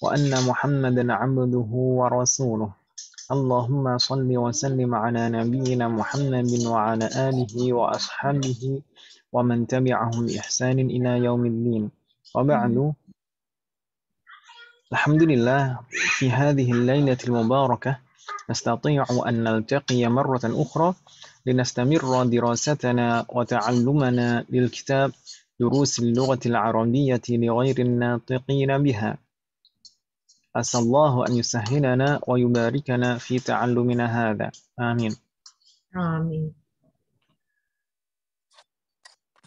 وأن محمدا عبده ورسوله اللهم صل وسلم على نبينا محمد وعلى آله وأصحابه ومن تبعهم بإحسان إلى يوم الدين وبعد الحمد لله في هذه الليلة المباركة نستطيع أن نلتقي مرة أخرى لنستمر دراستنا وتعلمنا للكتاب دروس اللغة العربية لغير الناطقين بها أسأل الله أن يسهلنا ويباركنا في تعلمنا هذا آمين آمين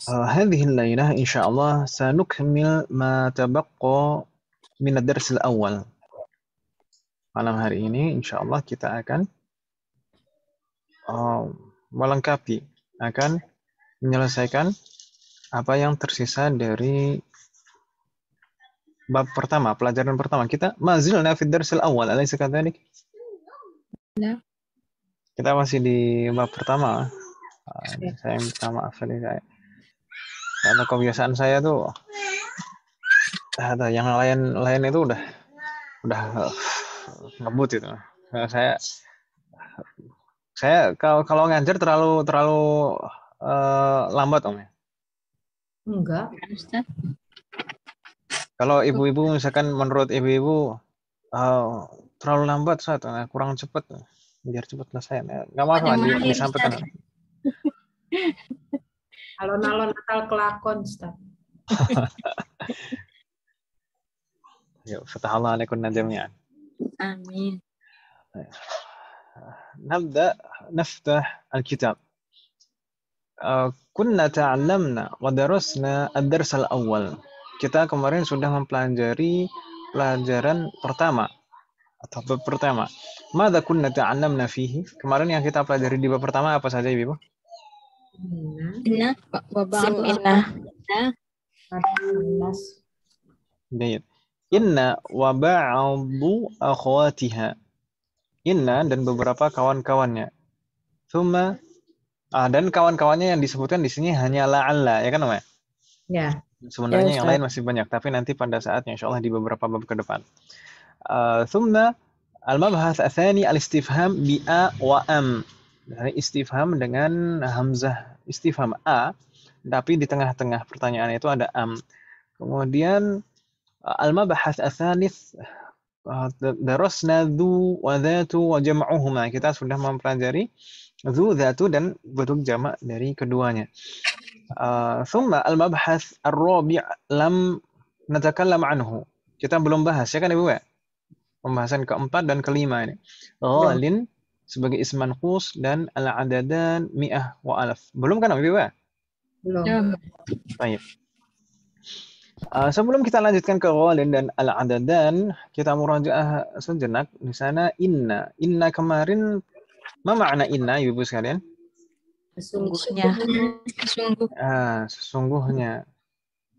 هذه الليلة إن شاء الله سنكمل ما تبقى من الدرس الأول malam hari ini insya Allah kita akan uh, melengkapi akan menyelesaikan apa yang tersisa dari bab pertama, pelajaran pertama kita mazil nafid darsil awal, alaysa kadzalik? Nah. Kita masih di bab pertama. Ah, saya minta maaf tadi saya. Karena kebiasaan saya tuh ada yang lain-lain itu udah udah uh, ngebut itu. Nah, saya saya kalau kalau ngajar terlalu terlalu uh, lambat om ya. Enggak, Ustaz. Kalau ibu-ibu misalkan menurut ibu-ibu uh, terlalu lambat saat nah, eh, kurang cepat biar cepat selesai. Eh, nggak mau lagi disampaikan. Kalau alon Natal kelakon, Ustaz. Yuk, fatahallah alaikum najamnya. Amin. نبدأ نفتح الكتاب كنا تعلمنا ودرسنا الدرس awal kita kemarin sudah mempelajari pelajaran pertama atau bab pertama. Mada kunna ta'allamna fihi? Kemarin yang kita pelajari di bab pertama apa saja, Ibu? Inna wa Inna. Inna wa ba'du akhwatiha. Inna dan beberapa kawan-kawannya. Thumma ah, dan kawan-kawannya yang disebutkan di sini hanya la'alla, ya kan namanya? Ya. ya. Sebenarnya ya, yang lain masih banyak, tapi nanti pada saatnya insya Allah di beberapa bab ke depan. Eh, thumna al-mabhas athani al-istifham bi a wa am. Istifham dengan hamzah istifham a, tapi di tengah-tengah pertanyaan itu ada am. Kemudian eh, al-mabhas athanis eh, darasna du wa dhatu wa jam'uhuma. Kita sudah mempelajari dhu, dhatu dan bentuk jamak dari keduanya. ثم al الرابع لم نتكلم lam anhu. Kita belum bahas ya kan Ibu ya? Pembahasan keempat dan kelima ini. Oh. Ghalin sebagai isim manqus dan al-adadan mi'ah wa alaf. Belum kan Ibu ya? Belum. Baik. Uh, sebelum kita lanjutkan ke Ghalin dan Al-Adadan, kita murajaah sejenak. Di sana inna. Inna kemarin, ma makna inna, Ibu-Ibu sekalian? sesungguhnya sesungguhnya ah, sesungguhnya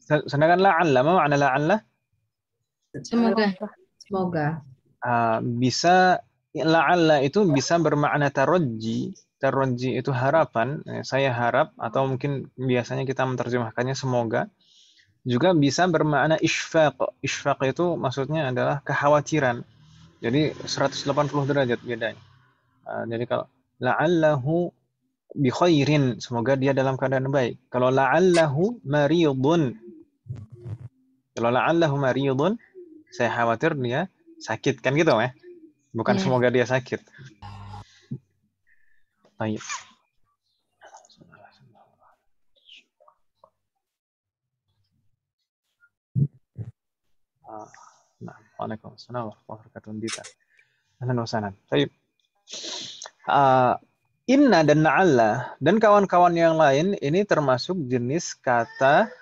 sedangkan makna la alla semoga semoga ah, bisa alla itu bisa bermakna tarajji tarajji itu harapan eh, saya harap atau mungkin biasanya kita menerjemahkannya semoga juga bisa bermakna isfaq isfaq itu maksudnya adalah kekhawatiran jadi 180 derajat bedanya ah, jadi kalau la'allahu bikhairin semoga dia dalam keadaan baik. Kalau la'allahu mariyudun. Kalau la'allahu mariyudun, saya khawatir dia sakit kan gitu ya. Bukan yeah. semoga dia sakit. Baik. Nah, Waalaikumsalam warahmatullahi wabarakatuh. Dita. Ahlan wa sahlan. Baik. Uh, Inna dan na'alla dan kawan-kawan yang lain ini termasuk jenis kata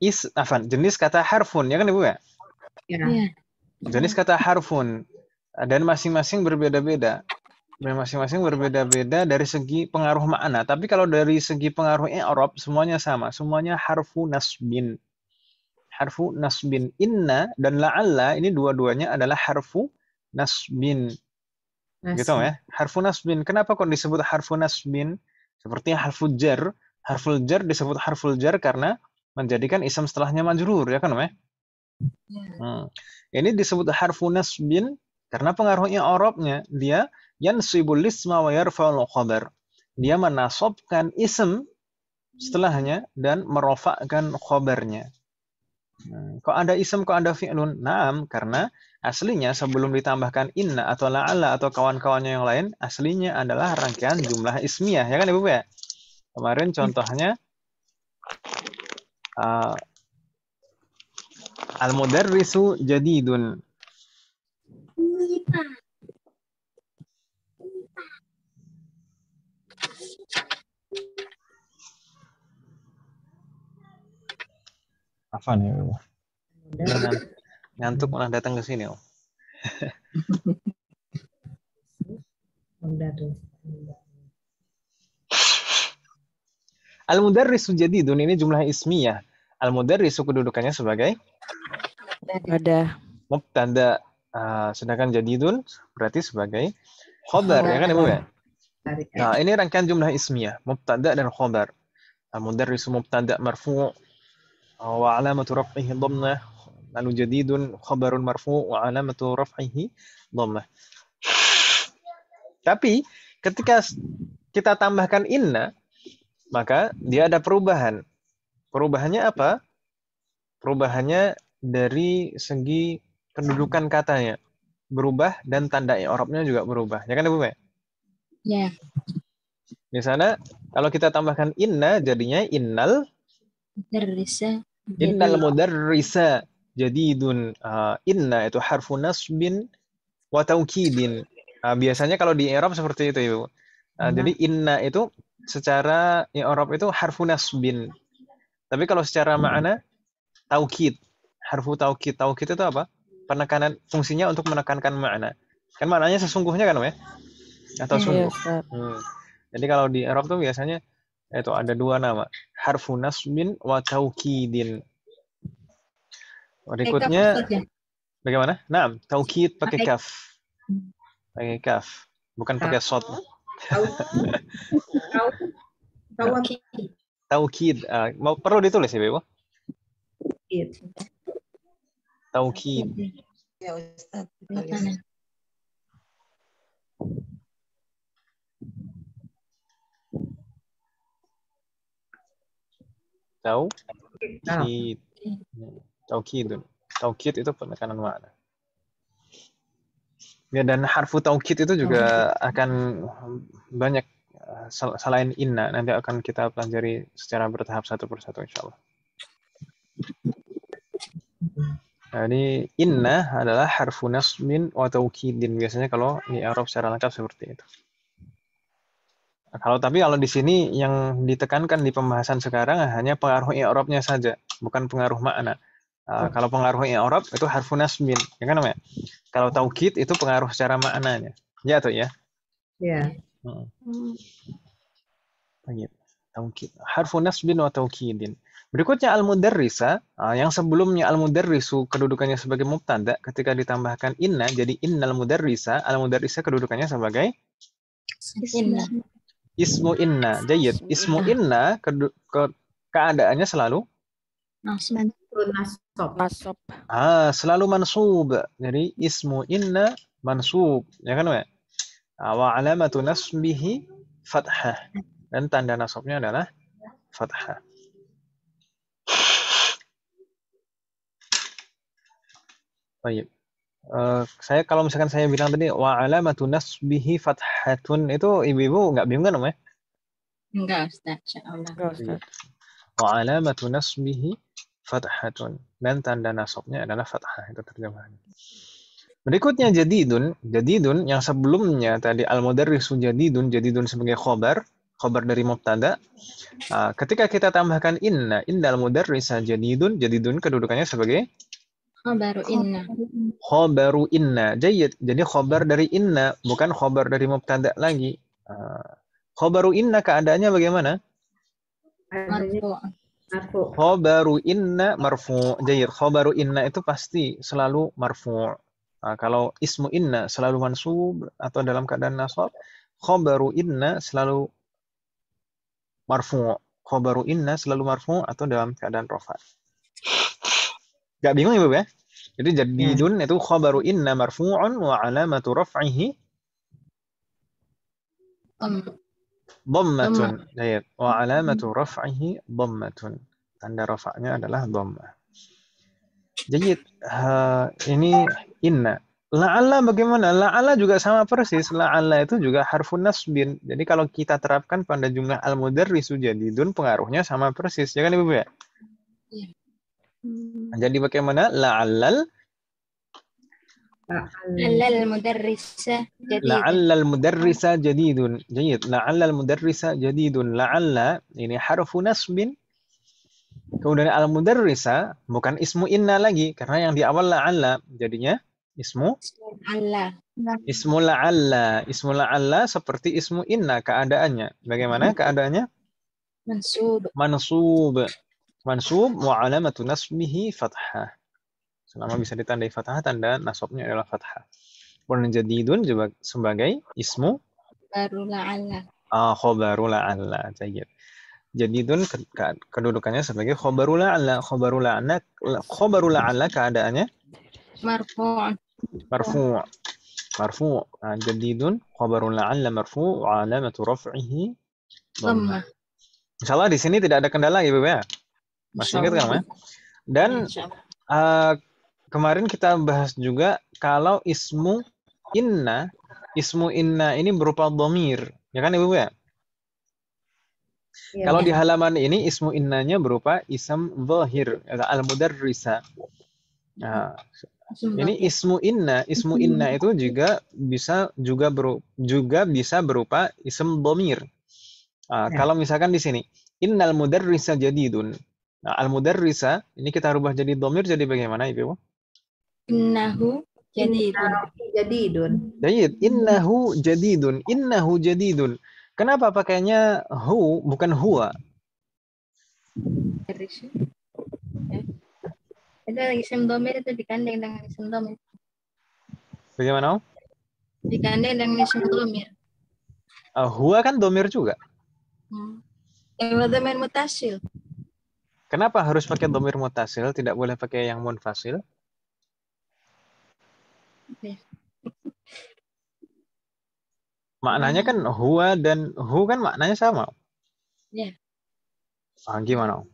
is afan, jenis kata harfun ya kan Ibu ya? ya. Iya. Jenis kata harfun dan masing-masing berbeda-beda. Masing-masing berbeda-beda dari segi pengaruh makna. Tapi kalau dari segi pengaruh Arab semuanya sama, semuanya harfu nasbin harfu nasbin. Inna dan la'alla ini dua-duanya adalah harfu nasbin. Gitu ya. Harfu nasbin. Kenapa kok disebut harfu nasbin? Seperti harfu jar. harfu jar disebut harfu jar karena menjadikan isam setelahnya majrur, ya kan, Om ya? Hmm. Ini disebut harfu nasbin karena pengaruhnya orobnya dia yang isma wa yarfa'ul khabar. Dia menasobkan ism setelahnya dan merofakkan khobarnya. Hmm. Kok ada ism, kok ada fi'lun? Naam, karena Aslinya sebelum ditambahkan inna atau la'ala atau kawan-kawannya yang lain, aslinya adalah rangkaian jumlah ismiyah, ya kan Ibu ya? Kemarin hmm. contohnya uh, al-mudarrisu jadidun. Apa nih? ibu ngantuk malah datang ke sini om Al-Mudarris dunia ini jumlah ismi ya Al-Mudarris kedudukannya sebagai ada mubtada uh, ah, sedangkan jadi dun berarti sebagai khobar ya kan Ibu ya? Nah, ini rangkaian jumlah ismi ya mubtada dan khobar. Al-Mudarris mubtada marfu' wa alamatu raf'ihi dhamma lalu jadidun khabarun marfu wa alamatu raf'ihi dhammah tapi ketika kita tambahkan inna maka dia ada perubahan perubahannya apa perubahannya dari segi kedudukan katanya berubah dan tanda i'rabnya juga berubah ya kan Ibu ya yeah. Di sana kalau kita tambahkan inna jadinya innal mudarrisa. Innal mudarrisa jadidun uh, inna itu harfu nasbin wa taukidin. Uh, biasanya kalau di Arab seperti itu Ibu. Uh, nah. Jadi inna itu secara Arab itu harfu nasbin. Tapi kalau secara hmm. makna taukid, harfu taukid. Taukid itu apa? Penekanan fungsinya untuk menekankan makna. Kan maknanya sesungguhnya kan, ya? Atau iya, sungguh. Ya, hmm. Jadi kalau di Arab tuh biasanya itu ada dua nama, harfu nasbin wa taukidin. Berikutnya bagaimana? Nah, taukid pakai kaf. Pakai kaf, bukan pakai sod. Taukid. Taukid. Ah, mau perlu ditulis ya, Bebo? Taukid. Ya, Ustaz. Taukid taukidun. Taukid itu penekanan makna. Ya dan harfu taukid itu juga taukid. akan banyak eh, selain inna nanti akan kita pelajari secara bertahap satu persatu insya Allah. ini inna adalah harfu nasmin wa taukidin biasanya kalau di Arab secara lengkap seperti itu. Nah, kalau tapi kalau di sini yang ditekankan di pembahasan sekarang hanya pengaruh i'rabnya saja, bukan pengaruh makna. Eh, kalau pengaruhnya Arab itu harfu nasmin, ya kan namanya. Kalau taukid itu pengaruh secara maknanya. Ya tuh ya. Iya. Hmm. Taukid. Harfu nasmin wa taukidin. Berikutnya al-mudarrisa, ah, yang sebelumnya al-mudarrisu kedudukannya sebagai mubtada, ketika ditambahkan inna jadi innal mudarrisa, al-mudarrisa kedudukannya sebagai inna. Ismu inna, jayid. Ismu inna ke keadaannya selalu Nasmin. Sob. Masob. Ah, selalu mansub. Jadi ismu inna mansub, ya kan, Wak? Ah, wa alamatu nasbihi fathah. Dan tanda nasabnya adalah fathah. Baik. Uh, saya kalau misalkan saya bilang tadi wa alamatu nasbihi fathatun itu ibu-ibu nggak bingung kan, Om ya? Enggak, Ustaz. Insyaallah. Wa alamatu nasbihi fathatun dan tanda nasabnya adalah fathah itu terjemahannya. Berikutnya jadidun, jadidun yang sebelumnya tadi al-mudarrisu jadidun, jadidun sebagai khobar, khobar dari mubtada. Ah, ketika kita tambahkan inna, indal mudarrisa jadidun, jadidun kedudukannya sebagai khobaru inna. Khobaru inna. Jayid. Jadi khobar dari inna bukan khobar dari mubtada lagi. Ah, khobaru inna keadaannya bagaimana? Marfu. Khobaru inna marfu. Jair. Khobaru inna itu pasti selalu marfu. Nah, kalau ismu inna selalu mansub atau dalam keadaan nasab, khobaru inna selalu marfu. Khobaru inna selalu marfu atau dalam keadaan rofa. Gak bingung ibu ya, ya? Jadi jadidun hmm. itu khobaru inna marfu'un wa alamatu raf'ihi um, Dhammatun. Lihat. Wa alamatu raf'ihi dhammatun. Tanda rafa'nya adalah dhamma. Jadi ini inna. La'alla bagaimana? La'alla juga sama persis. La'alla itu juga harfun nasbin. Jadi kalau kita terapkan pada jumlah al-mudarrisu dun pengaruhnya sama persis. Ya kan Ibu ya? Iya. Jadi bagaimana? La'allal La'allal mudarrisa jadidun. La'allal mudarrisa jadidun. Jayid. La'allal mudarrisa jadidun. La'alla ini harfu nasbin. Kemudian al-mudarrisa bukan ismu inna lagi karena yang di awal la'alla jadinya ismu Allah. Ismu la'alla. Ismu la'alla seperti ismu inna keadaannya. Bagaimana keadaannya? Mansub. Mansub. Mansub wa alamatu nasbihi fathah. Selama bisa ditandai fathah tanda nasabnya adalah fathah. Kemudian jadidun sebagai ismu baru Allah. Ah, khobaru la'alla. jadi Jadidun kedudukannya sebagai khobaru a'la, Khobaru a'la, khobaru a'la keadaannya? Marfu'. Marfu'. Marfu'. جديد خبر لعل marfu وعلامة رفعه ضمة Insya Insyaallah di sini tidak ada kendala ya bu ya? Masih ingat kan ya? Dan uh, kemarin kita bahas juga kalau ismu inna, ismu inna ini berupa domir, ya kan ibu ya? ya kalau ya. di halaman ini ismu innanya berupa ism zahir, al-mudarrisa. Nah, ini ismu inna, ismu mm-hmm. inna itu juga bisa juga beru, juga bisa berupa ism domir. Nah, ya. Kalau misalkan di sini innal mudarrisa jadidun. Nah, al mudarrisa ini kita rubah jadi domir jadi bagaimana ibu? Innahu jadidun. Jadidun. Jadid. Innahu jadidun. Innahu jadidun. Kenapa pakainya hu bukan huwa? Eh, itu isim domir itu digandeng dengan isim domir. Bagaimana? Digandeng dengan isim domir. Uh, eh, huwa kan domir juga. Hmm. Domir mutasil. Kenapa harus pakai domir mutasil? Tidak boleh pakai yang munfasil? Maknanya nah. kan hua dan hu kan maknanya sama. Ya. Ah, gimana?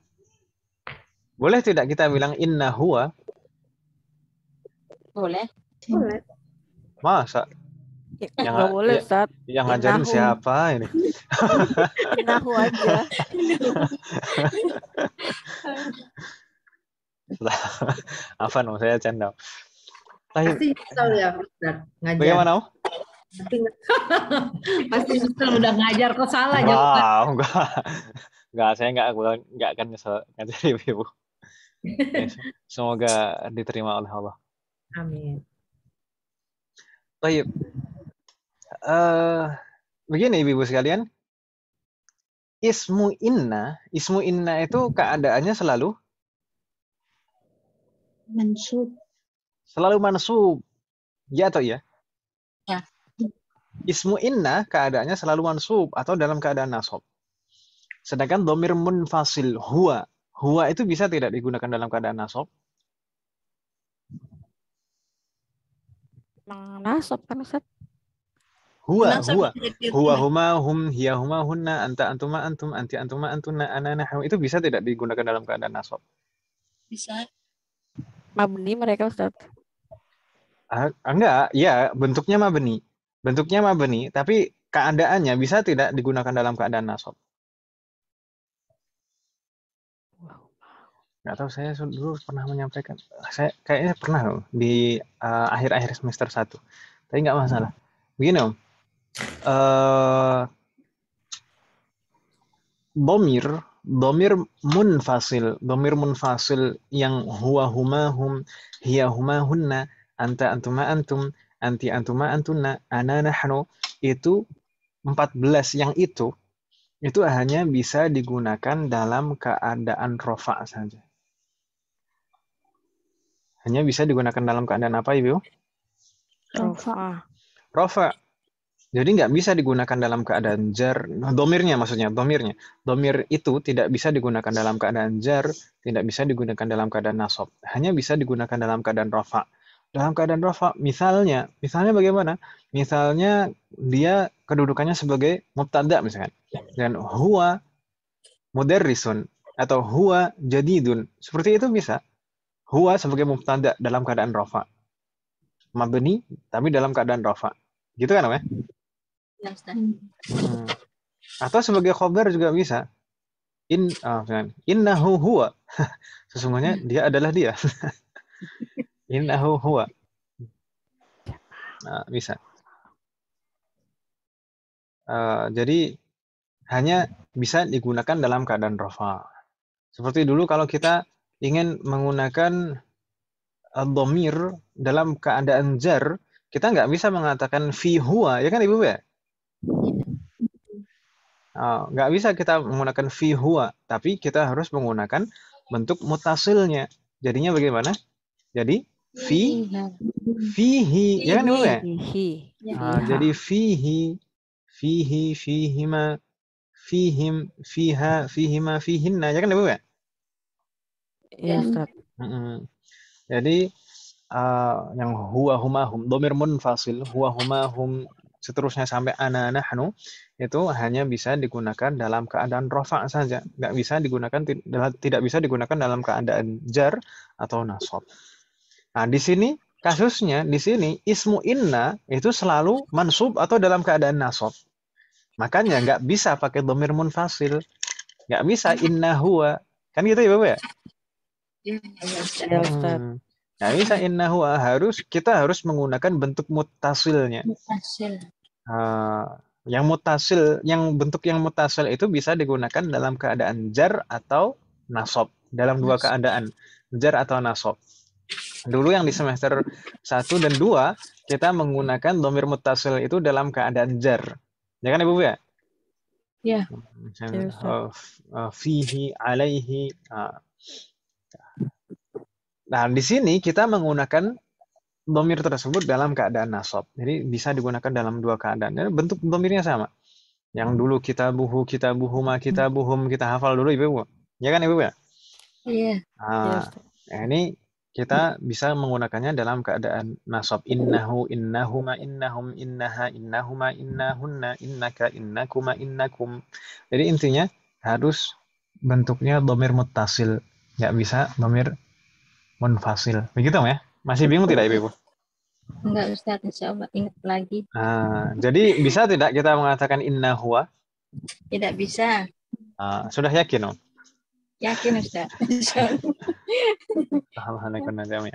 Boleh tidak kita bilang inna huwa? Boleh. Boleh. Masa? Ya, yang nggak boleh, ya, Yang ngajarin Inahu. siapa ini? Inahu aja. Afan, saya canda pasti nyesel ya ngajar bagaimana om pasti nyesel udah ngajar kok salah wow, oh, enggak enggak saya enggak enggak akan nyesel ngajar ibu ya, semoga diterima oleh Allah amin Baik. Uh, begini ibu-ibu sekalian, ismu inna, ismu inna itu keadaannya selalu mansub selalu mansub. Ya atau ya? Ya. Ismu inna keadaannya selalu mansub atau dalam keadaan nasab. Sedangkan domir munfasil huwa. Huwa itu bisa tidak digunakan dalam keadaan nasab? Nasob kan Ustaz? Huwa, hua, huwa. Huwa, huma, hum, hiya, huma, hunna, anta, antuma, antum, anti, antuma, antuna, ana, nahu. Itu bisa tidak digunakan dalam keadaan nasab? Bisa. Mabni mereka Ustaz. Ah, ah, enggak, ya bentuknya mah benih. Bentuknya mah benih, tapi keadaannya bisa tidak digunakan dalam keadaan nasab. Gak tahu saya dulu pernah menyampaikan, saya kayaknya pernah loh, di eh, akhir-akhir uh, semester 1. Tapi nggak masalah. Begini om, uh, domir, domir munfasil, domir munfasil yang huwa huma hum, hiya huma hunna, anta antuma antum anti antuma antuna ana nahnu itu 14 yang itu itu hanya bisa digunakan dalam keadaan rofa saja. Hanya bisa digunakan dalam keadaan apa, Ibu? Rofa. Rofa. Jadi nggak bisa digunakan dalam keadaan jar, domirnya maksudnya, domirnya. Domir itu tidak bisa digunakan dalam keadaan jar, tidak bisa digunakan dalam keadaan nasob. Hanya bisa digunakan dalam keadaan rofa dalam keadaan rofa misalnya misalnya bagaimana misalnya dia kedudukannya sebagai mubtada misalkan dan huwa mudarrisun atau huwa jadidun seperti itu bisa huwa sebagai mubtada dalam keadaan rofa mabni tapi dalam keadaan rofa gitu kan om ya, ya Hmm. atau sebagai khobar juga bisa in oh, innahu huwa sesungguhnya dia adalah dia Innahu huwa. Nah, bisa. Uh, jadi hanya bisa digunakan dalam keadaan rofa. Seperti dulu kalau kita ingin menggunakan eh, domir dalam keadaan jar, kita nggak bisa mengatakan fi huwa, ya kan ibu ya? Uh, nggak bisa kita menggunakan fi huwa, tapi kita harus menggunakan bentuk mutasilnya. Jadinya bagaimana? Jadi fi fihi ya kan boleh ya? fihi ya. Ah, jadi fihi fihi fihima fihim fiha fihima fihinna ya kan boleh ya, ya jadi ah, yang huwa huma hum domir munfasil huwa huma hum seterusnya sampai ana nahnu itu hanya bisa digunakan dalam keadaan rofa saja nggak bisa digunakan tidak bisa digunakan dalam keadaan jar atau nasab Nah, di sini kasusnya di sini ismu inna itu selalu mansub atau dalam keadaan nasab. Makanya nggak bisa pakai domir munfasil. Nggak bisa inna huwa. Kan gitu ya, Bapak ya? ya hmm. Nah, bisa inna huwa harus kita harus menggunakan bentuk mutasilnya. Mutasil. Uh, yang mutasil, yang bentuk yang mutasil itu bisa digunakan dalam keadaan jar atau nasab. Dalam dua keadaan, jar atau nasab. Dulu yang di semester 1 dan 2 kita menggunakan domir mutasil itu dalam keadaan jar. Ya kan Ibu ya? Ya. Iya. fihi, alaihi. Ah. Nah, di sini kita menggunakan domir tersebut dalam keadaan nasab. Jadi bisa digunakan dalam dua keadaan. bentuk domirnya sama. Yang dulu kita buhu, kita buhuma, kita hmm. buhum, kita hafal dulu Ibu. Ya kan Ibu ya? Iya. Ah, iya nah, ini kita bisa menggunakannya dalam keadaan nasab innahu innahuma innahum innaha innahuma innahunna innaka innakuma innakum. Jadi intinya harus bentuknya domir mutasil, nggak bisa domir munfasil. Begitu ya? Masih bingung tidak Ibu? Enggak Ustaz, coba ingat lagi. Nah, jadi bisa tidak kita mengatakan innahua Tidak bisa. Uh, sudah yakin, Om? Yakin Ustaz. Alhamdulillah.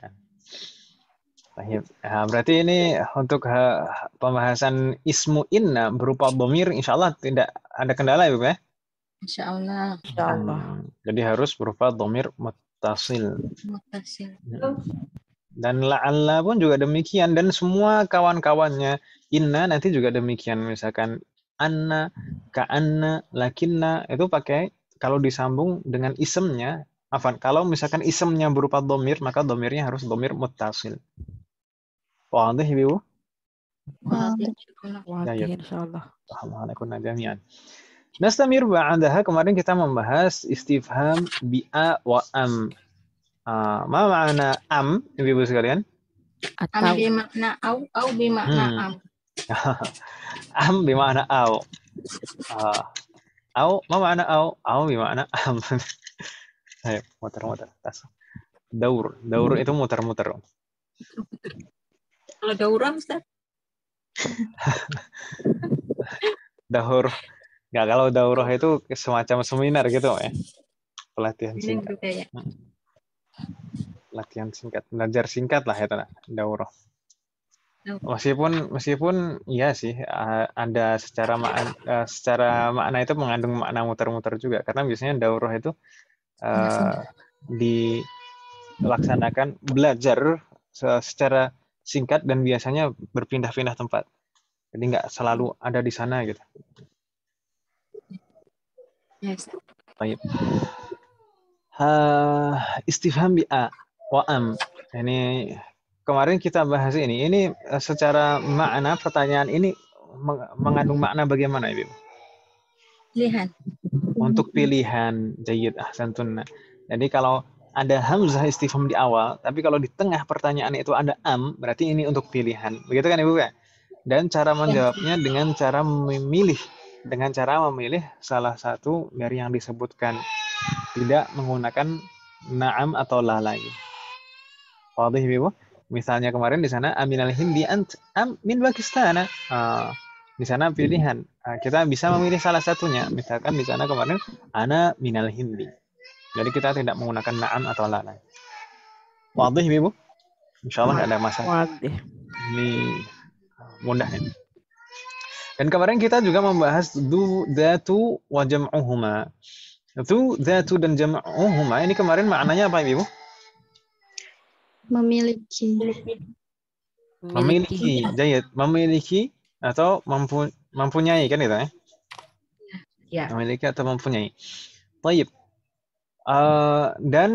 Baik. Ah, berarti ini untuk ah, pembahasan ismu inna berupa bomir insya Allah tidak ada kendala ya Bu ya? Insya Allah. Hmm, jadi harus berupa domir mutasil. Mutasil. Hmm. Dan la'alla pun juga demikian. Dan semua kawan-kawannya inna nanti juga demikian. Misalkan anna, ka'anna, lakinna itu pakai kalau disambung dengan isemnya, afan, kalau misalkan isemnya berupa domir, maka domirnya harus domir mutasil. Wadih, Ibu? Wadih, ya, ya. insyaAllah. jami'an. Nastamir ba'daha, kemarin kita membahas istifham bi'a wa am. Uh, ma makna am, Ibu-Ibu sekalian? Am bimakna au, au bimakna hmm. am. am bimakna au. Uh, mama anak aau aau mima anak, أم motor muter muter daur daur hmm. itu muter muter kalau dauran Ustaz daur nggak kalau daurah itu semacam seminar gitu ya pelatihan singkat gitu ya. Hmm. pelatihan singkat belajar singkat lah itu nah, daurah Meskipun meskipun iya sih ada secara makna secara makna itu mengandung makna muter-muter juga karena biasanya daurah itu uh, dilaksanakan belajar secara singkat dan biasanya berpindah-pindah tempat. Jadi nggak selalu ada di sana gitu. Yes. Iya Baik. Ha, istifham bi'a wa'am. Ini kemarin kita bahas ini. Ini eh, secara makna pertanyaan ini mengandung makna bagaimana, Ibu? Pilihan. Untuk pilihan, Jayyid Ahsantunna. Jadi kalau ada hamzah istifham di awal, tapi kalau di tengah pertanyaan itu ada am, berarti ini untuk pilihan. Begitu kan Ibu ya? Dan cara iya. menjawabnya dengan cara memilih, dengan cara memilih salah satu dari yang disebutkan. Tidak menggunakan naam atau la lagi. Wadih Ibu? Misalnya kemarin di sana Amin al Hindi ant am Pakistan. Uh, ah, di sana pilihan uh, kita bisa memilih salah satunya. Misalkan di sana kemarin ana al Hindi. Jadi kita tidak menggunakan naam atau lana. Wadih, Ibu? Insya Allah ada masalah. Wadih. Ini ah, mudah ya. Dan kemarin kita juga membahas du, datu wa jam'uhuma. Itu datu dan jam'uhuma. Ini kemarin maknanya apa, Ibu? Memiliki. Memiliki. jadi memiliki atau mampu mempunyai kan itu eh? ya? Ya. Memiliki atau mempunyai. Baik. Uh, eh, dan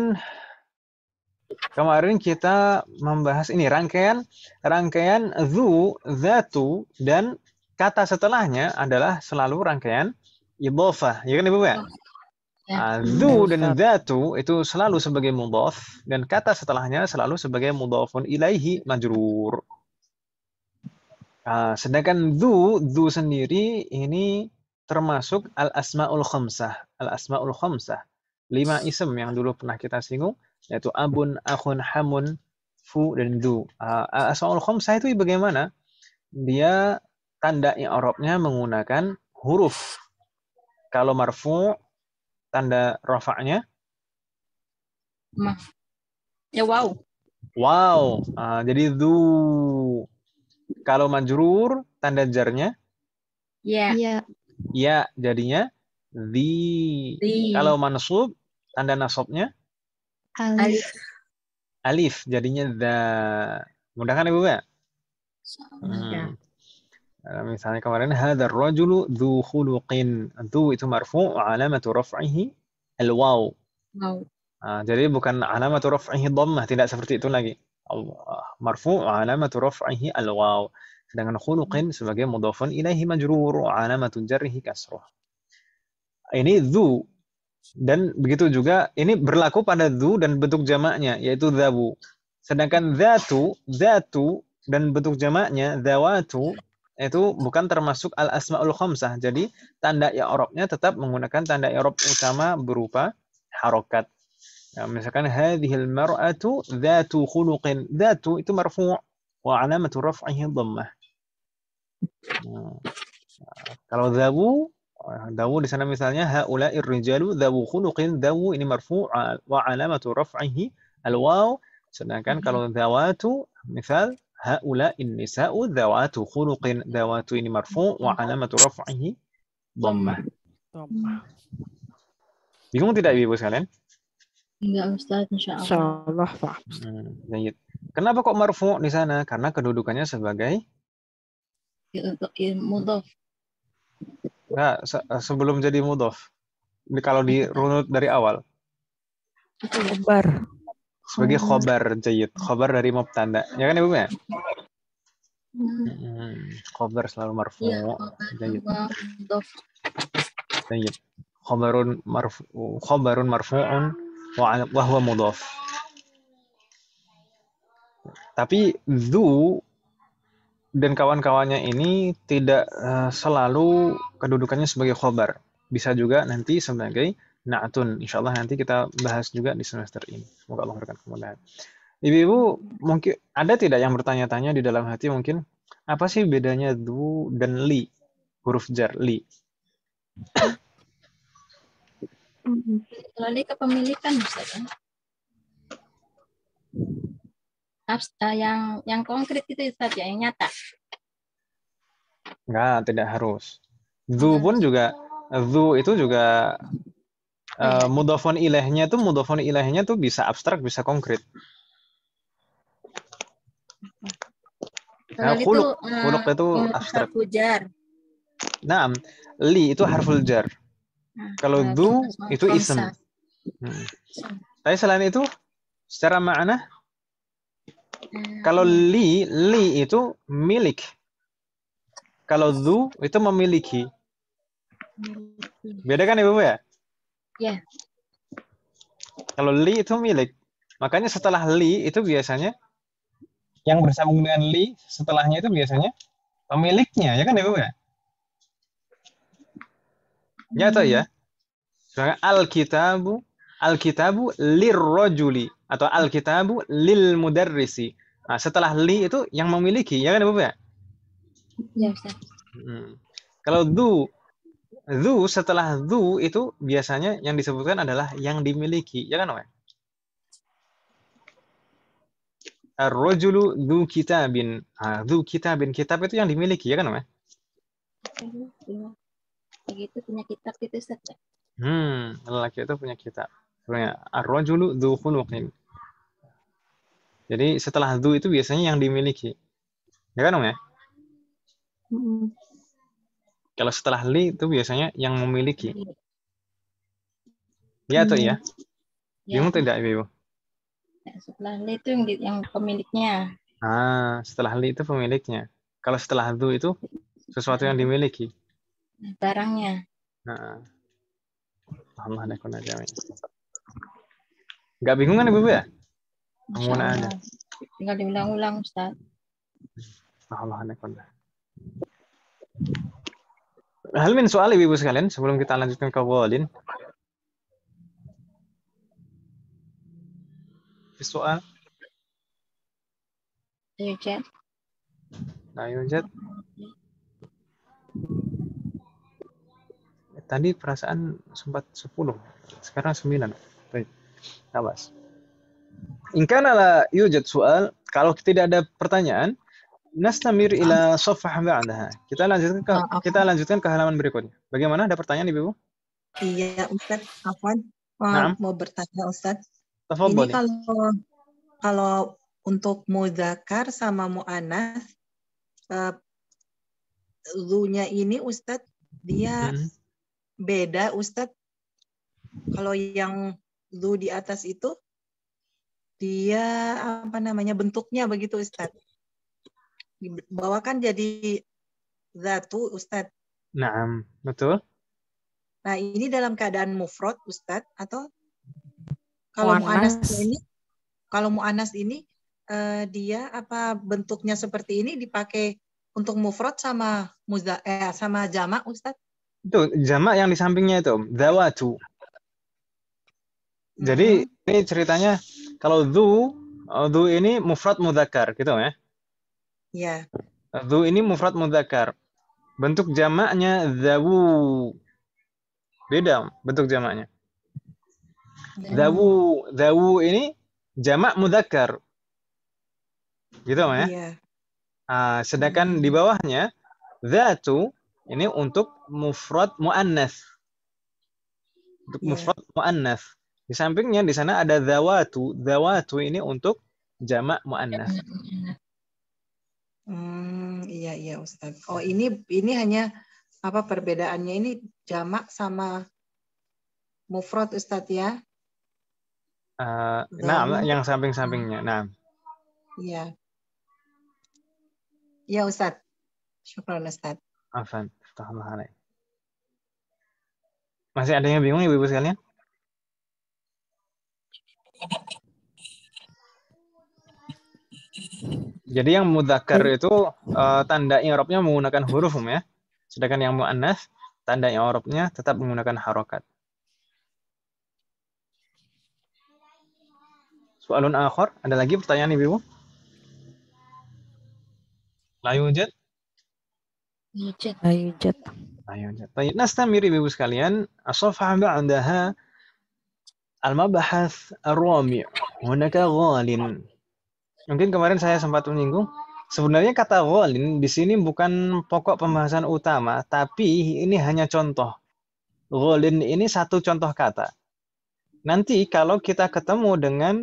kemarin kita membahas ini rangkaian rangkaian zu, zatu dan kata setelahnya adalah selalu rangkaian ibofa Ya kan Ibu ya? Oh. Azu ya. ah, hmm, Zu dan zatu itu selalu sebagai mudhaf dan kata setelahnya selalu sebagai mudhafun ilaihi majrur. Nah, sedangkan zu, zu sendiri ini termasuk al-asmaul khamsah. Al-asmaul khamsah. Lima isim yang dulu pernah kita singgung, yaitu abun, akhun, hamun, fu, dan zu. Ah, al-asmaul khamsah itu bagaimana? Dia tanda i'rabnya menggunakan huruf. Kalau marfu tanda rofaknya? Ya wow. Wow. Ah, jadi du. Kalau majrur tanda jarnya? Ya. Yeah. Ya, yeah, jadinya di. Kalau mansub tanda nasobnya? Alif. Alif jadinya the. Mudah kan Ibu ya? Hmm. Nah, misalnya kemarin hadzal rajulu dzu khuluqin. Dzu itu marfu' alamatu raf'ihi al waw. Wow. Nah, jadi bukan alamatu raf'ihi dhammah, tidak seperti itu lagi. Marfu' alamatu raf'ihi al waw. Sedangkan khuluqin sebagai mudhafun ilaihi majrur alamatu jarrihi kasrah. Ini dzu dan begitu juga ini berlaku pada dzu dan bentuk jamaknya yaitu dzabu. Sedangkan zatu, zatu dan bentuk jamaknya zawatu itu bukan termasuk al asmaul khamsah. Jadi tanda i'rabnya tetap menggunakan tanda i'rab utama berupa harokat. Ya, misalkan hadhil mar'atu dzatu khuluqin. Dzatu itu marfu' wa alamatu raf'ihi dhammah. Nah, kalau dhawu dhawu di sana misalnya haula'ir rijalu dhawu khuluqin dhawu ini marfu' wa alamatu raf'ihi al waw sedangkan hmm. kalau dzawatu misal haula nisa'u dhawatu khuluqin dhawatu ini marfu wa alamatu raf'ihi dhammah. Bingung tidak Ibu sekalian? Enggak Ustaz, insya Allah. Pak. Hmm, jayid. Kenapa kok marfu di sana? Karena kedudukannya sebagai ya, ya, mudhof. Nah, se sebelum jadi mudhof. Kalau dirunut dari awal. Khobar sebagai oh. khobar jayid khobar dari tanda ya kan ibu ya hmm. khobar selalu marfu ya, jayid jayid khobarun marfu khobarun marfuun wa huwa mudof tapi zu dan kawan-kawannya ini tidak eh, selalu kedudukannya sebagai khobar bisa juga nanti sebagai Na'atun. Insya Allah nanti kita bahas juga di semester ini. Semoga Allah berikan kemudahan. Ibu-ibu, mungkin ada tidak yang bertanya-tanya di dalam hati mungkin, apa sih bedanya du dan li? Huruf jar, li. Kalau li kepemilikan, Ustaz. Ya. Eh, yang yang konkret itu Ustaz ya, yang nyata. Enggak, tidak harus. Du pun juga du itu juga uh, mudofon ilahnya tuh mudofon ilahnya tuh bisa abstrak bisa konkret nah, kuluk, itu, uh, kuluk eh, itu abstrak. Nah, li itu harful jar. Nah, kalau nah, du itu isem Hmm. Tapi selain itu, secara makna, nah, kalau iya. li, li itu milik. Kalau du itu memiliki. Beda kan ibu ya? Ya. Kalau li itu milik. Makanya setelah li itu biasanya yang bersambung dengan li setelahnya itu biasanya pemiliknya, ya kan ya, Bu ya? Ya atau ya? Sekarang al-kitabu al-kitabu lirrojuli atau al-kitabu lil mudarrisi. Nah, setelah li itu yang memiliki, ya kan ya, Bu ya? Ya, Ustaz. Hmm. Kalau du Zu setelah zu itu biasanya yang disebutkan adalah yang dimiliki, ya kan Om? Ar-rajulu kita bin Ah, kita bin Kitab itu yang dimiliki, ya kan Om? Ya gitu punya kitab itu Ustaz. Ya? Hmm, lelaki itu punya kitab. Punya ar-rajulu dzu khuluqin. Jadi setelah dzu itu biasanya yang dimiliki. Ya kan Om ya? Kalau setelah li itu biasanya yang memiliki. Ya atau hmm. iya? Ya. Bingung iya, tidak, Ibu? Ya, setelah li itu yang, yang pemiliknya. Ah, setelah li itu pemiliknya. Kalau setelah du itu sesuatu yang dimiliki. Barangnya. Nah. Alhamdulillah. Gak bingung kan Ibu ya? Penggunaannya. ada. Tinggal diulang-ulang Ustaz. Allah hal min soal ibu sekalian sebelum kita lanjutkan ke Walin. Soal. Yujat. Nah, Yujat. Tadi perasaan sempat 10, sekarang 9. Baik. Awas. Ingkan ala yujad soal, kalau tidak ada pertanyaan, nastamir ila sofah ba'daha. Kita lanjutkan ke, kita lanjutkan ke halaman berikutnya. Bagaimana? Ada pertanyaan Ibu? Iya, Ustaz. Afwan. Mau, bertanya Ustaz. Tafabali. Ini kalau kalau untuk muzakar sama mu'anas uh, eh, nya ini Ustaz dia hmm. beda Ustaz kalau yang lu di atas itu dia apa namanya bentuknya begitu Ustaz dibawakan jadi zatu ustad nah betul. Nah, ini dalam keadaan mufrad ustad atau kalau muanas ini kalau muanas ini uh, dia apa bentuknya seperti ini dipakai untuk mufrad sama muza eh, sama jamak ustad Itu jamak yang di sampingnya itu zawatu. Jadi mm -hmm. ini ceritanya kalau zu eh, zu ini mufrad mudakar gitu ya. Ya. Zu ini mufrad mudzakkar. Bentuk jamaknya zawu. Beda bentuk jamaknya. Iya. Zawu, zawu ini jamak mudzakkar. Gitu ya? Iya. Uh, sedangkan di bawahnya zatu ini untuk mufrad muannas. Untuk yeah. mufrad muannas. Di sampingnya di sana ada zawatu. Zawatu ini untuk jamak muannas. Hmm, iya iya Ustaz. Oh ini ini hanya apa perbedaannya ini jamak sama mufrad Ustaz ya? Uh, nah, Dan, yang samping-sampingnya. Nah. Iya. Iya Ustaz. Syukran Ustaz. Afan. Masih ada yang bingung ibu-ibu sekalian? Jadi yang mudzakkar itu uh, tanda i'rabnya menggunakan huruf um ya. Sedangkan yang muannas tanda i'rabnya tetap menggunakan harokat. Soalun akhor, ada lagi pertanyaan Ibu? La yujad? Yujad. La yujad. La yujad. Baik, nastamir Ibu sekalian, as ba'daha al mabahath ar-rami'. Hunaka ghalin. Mungkin kemarin saya sempat menyinggung, sebenarnya kata Wolin di sini bukan pokok pembahasan utama, tapi ini hanya contoh. Wolin ini satu contoh kata. Nanti kalau kita ketemu dengan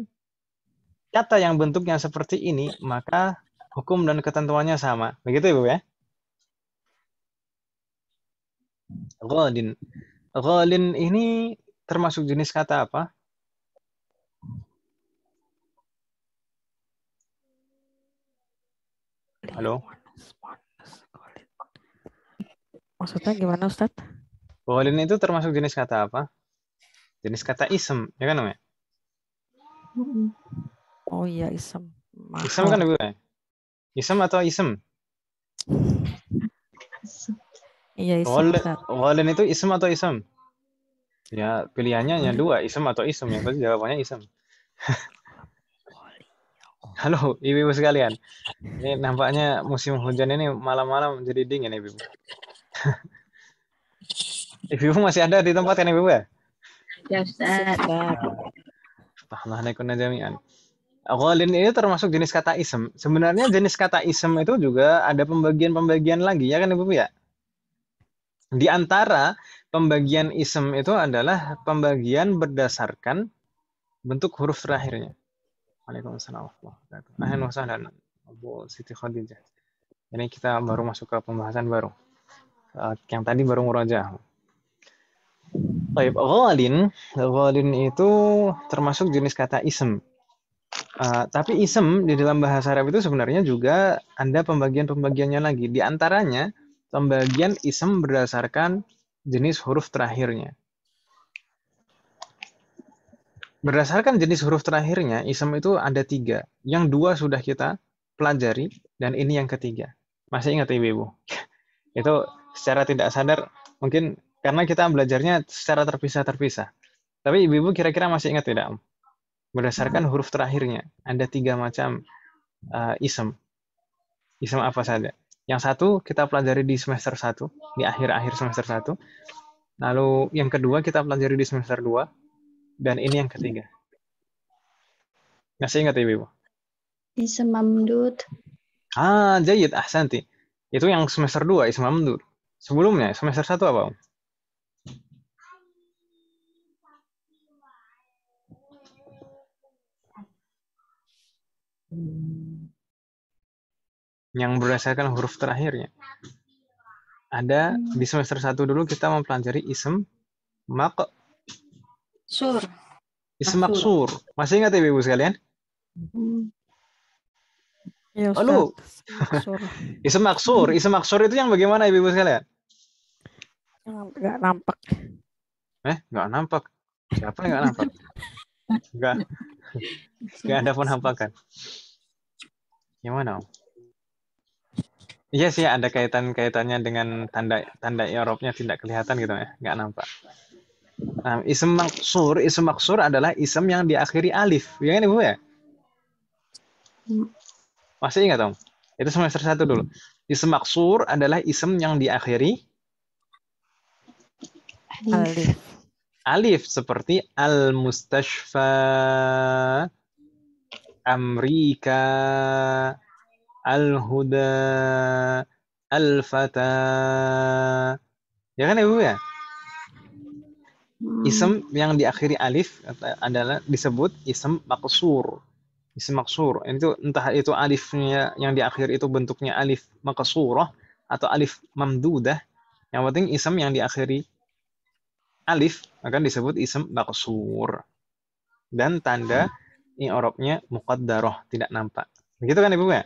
kata yang bentuknya seperti ini, maka hukum dan ketentuannya sama. Begitu Ibu ya? Ghalin. Ghalin ini termasuk jenis kata apa? Halo. Maksudnya gimana Ustaz? Golin itu termasuk jenis kata apa? Jenis kata isem, ya kan namanya? Oh iya isem. Mahal. Isem kan gue. Isem atau isem? Iya isem. Golin, golin itu isem atau isem? Ya pilihannya hanya dua, isem atau isem. Yang tadi jawabannya isem. Halo, ibu-ibu sekalian. Ini nampaknya musim hujan ini malam-malam jadi dingin, ya ibu. ibu masih ada di tempat kan, ibu ya? Ya, Ustaz. Subhanallah, jami'an. Ghalin ini termasuk jenis kata isem. Sebenarnya jenis kata isem itu juga ada pembagian-pembagian lagi, ya kan Ibu ya? Di antara pembagian isem itu adalah pembagian berdasarkan bentuk huruf terakhirnya. Waalaikumsalam warahmatullahi wabarakatuh. Hmm. Ahlan wa sahlan Abu Siti Khadijah. Ini kita baru masuk ke pembahasan baru. Eh, yang tadi baru murajaah. Baik, ghalin. Ghalin itu termasuk jenis kata ism. Uh, tapi isem di dalam bahasa Arab itu sebenarnya juga ada pembagian-pembagiannya lagi. Di antaranya, pembagian isem berdasarkan jenis huruf terakhirnya. Berdasarkan jenis huruf terakhirnya, isem itu ada tiga. Yang dua sudah kita pelajari, dan ini yang ketiga. Masih ingat Ibu-Ibu? itu secara tidak sadar, mungkin karena kita belajarnya secara terpisah-terpisah. Tapi Ibu-Ibu kira-kira masih ingat tidak, Berdasarkan hmm. huruf terakhirnya, ada tiga macam uh, isem. Isem apa saja? Yang satu kita pelajari di semester satu di akhir-akhir semester satu. Lalu yang kedua kita pelajari di semester dua. Dan ini yang ketiga. Masih ingat Ibu? Ismamdud. Ah, jayid, santi Itu yang semester dua Ismamdud. Sebelumnya, semester satu apa, Yang berdasarkan huruf terakhirnya. Ada di semester satu dulu kita mempelajari ism maka Maksur. Sur. Masih ingat ya Ibu sekalian? Mm-hmm. Ya, Ustaz. Lalu ism maksur, maksur itu yang bagaimana ibu-ibu sekalian? Enggak nampak. Eh, enggak nampak. Siapa yang enggak nampak? Enggak. Enggak ada penampakan. kan? gimana? Iya sih, ada kaitan-kaitannya dengan tanda tanda Eropnya tidak kelihatan gitu ya, nggak nampak. Nah, isim maksur, isim maksur adalah isem yang diakhiri alif. Ya kan Ibu ya? Masih ingat, dong? Itu semester satu dulu. Isem maksur adalah isem yang diakhiri alif. Alif seperti al-mustashfa, amerika, al-huda, al-fata. Ya kan Ibu ya? Hmm. Isem yang diakhiri alif adalah disebut isem maksur. isem maksur. Itu entah itu alifnya yang diakhir itu bentuknya alif maksurah atau alif mamdudah. Yang penting isem yang diakhiri alif akan disebut isem maksur. Dan tanda i'rabnya muqaddarah, tidak nampak. Begitu kan Ibu Ya.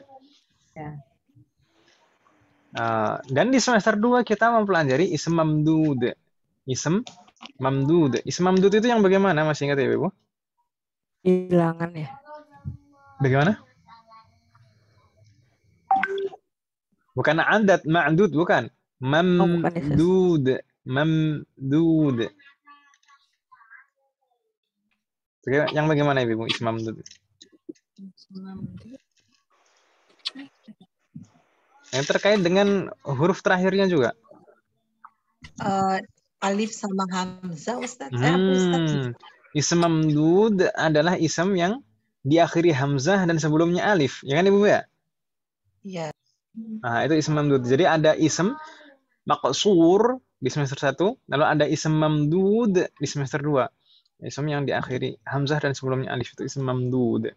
Eh, dan di semester 2 kita mempelajari isem mamdud. isem Mamdud. ismamdud mamdud itu yang bagaimana? Masih ingat ya, Ibu? Hilangan ya. Bagaimana? Bukan adat, ma'dud, bukan. Oh, mamdud. Mamdud. Yang bagaimana Ibu Isim mamdud? Yang terkait dengan huruf terakhirnya juga. Uh, alif sama hamzah Ustaz. Eh, hmm. Ustaz? mamdud adalah ism yang diakhiri hamzah dan sebelumnya alif, ya kan Ibu ya? Iya. Nah, itu ism mamdud. Jadi ada ism maksur di semester 1, lalu ada ism mamdud di semester 2. Ism yang diakhiri hamzah dan sebelumnya alif itu ism mamdud.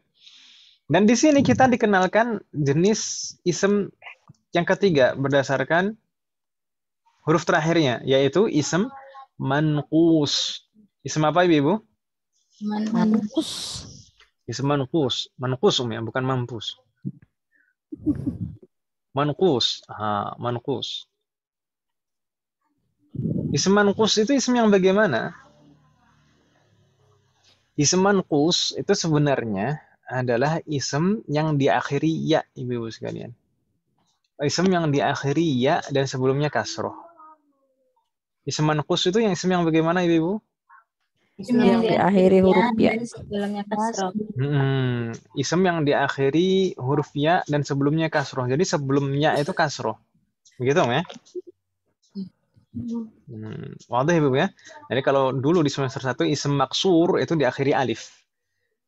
Dan di sini kita dikenalkan jenis isem yang ketiga berdasarkan huruf terakhirnya yaitu ism manqus. Ism apa Ibu? Manqus. Ism manqus. Manqus um ya, bukan mampus. Manqus. Ah, manqus. Ism manqus itu ism yang bagaimana? Ism manqus itu sebenarnya adalah ism yang diakhiri ya, Ibu-ibu sekalian. Ism yang diakhiri ya dan sebelumnya kasroh. Isim manqus itu yang isim yang bagaimana Ibu? Isim yang, yang diakhiri huruf ya Hmm, isim yang diakhiri huruf ya dan sebelumnya kasroh. Jadi sebelumnya itu kasroh. Begitu ya? Hmm, wadah Ibu ya. Jadi kalau dulu di semester satu isim maksur itu diakhiri alif.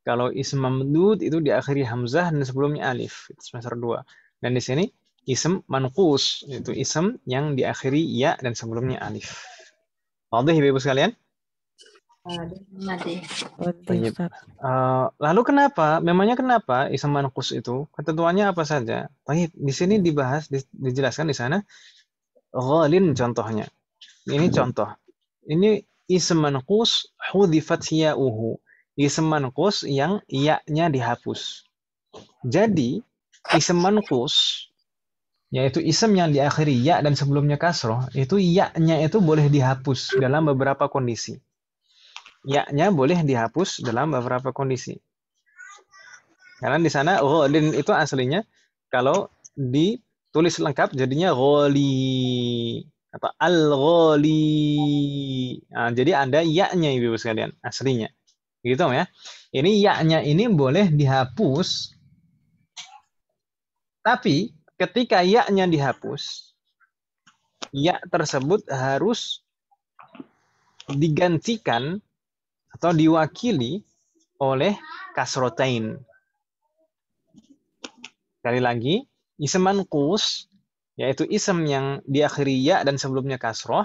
Kalau isim mamdud itu diakhiri hamzah dan sebelumnya alif. Itu semester dua. Dan di sini Isem manqus yaitu isem yang diakhiri ya dan sebelumnya alif. Wadih Ibu sekalian? Uh, lalu kenapa? Memangnya kenapa isem manqus itu? Ketentuannya apa saja? Baik, di sini dibahas dijelaskan di sana ghalin contohnya. Ini contoh. Ini isem manqus hudifat ya'uhu. Isem manqus yang ya-nya dihapus. Jadi isem manqus yaitu isem yang diakhiri ya dan sebelumnya kasroh itu ya-nya itu boleh dihapus dalam beberapa kondisi ya-nya boleh dihapus dalam beberapa kondisi karena di sana rolin itu aslinya kalau ditulis lengkap jadinya roli atau al roli nah, jadi ada ya-nya ibu-ibu sekalian aslinya gitu ya ini ya-nya ini boleh dihapus tapi ketika yaknya dihapus, ya tersebut harus digantikan atau diwakili oleh kasrotain. Sekali lagi, iseman kus, yaitu isem yang diakhiri ya dan sebelumnya kasroh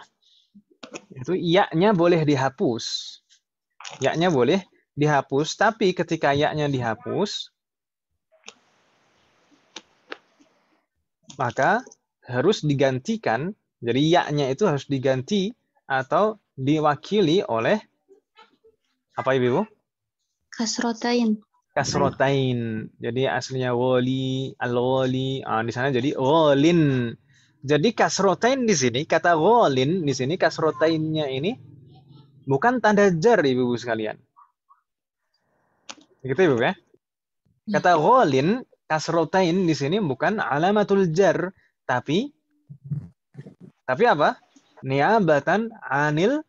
itu yaknya boleh dihapus yaknya boleh dihapus tapi ketika yaknya dihapus maka harus digantikan jadi ya itu harus diganti atau diwakili oleh apa ibu? Kasrotain. Kasrotain. Jadi aslinya wali, al-wali. Ah, di sana jadi wolin. Jadi kasrotain di sini, kata wolin di sini kasrotainnya ini bukan tanda jar ibu sekalian. Gitu ibu ya. Hmm. Kata wolin kasrotain di sini bukan alamatul jar, tapi tapi apa? Niabatan anil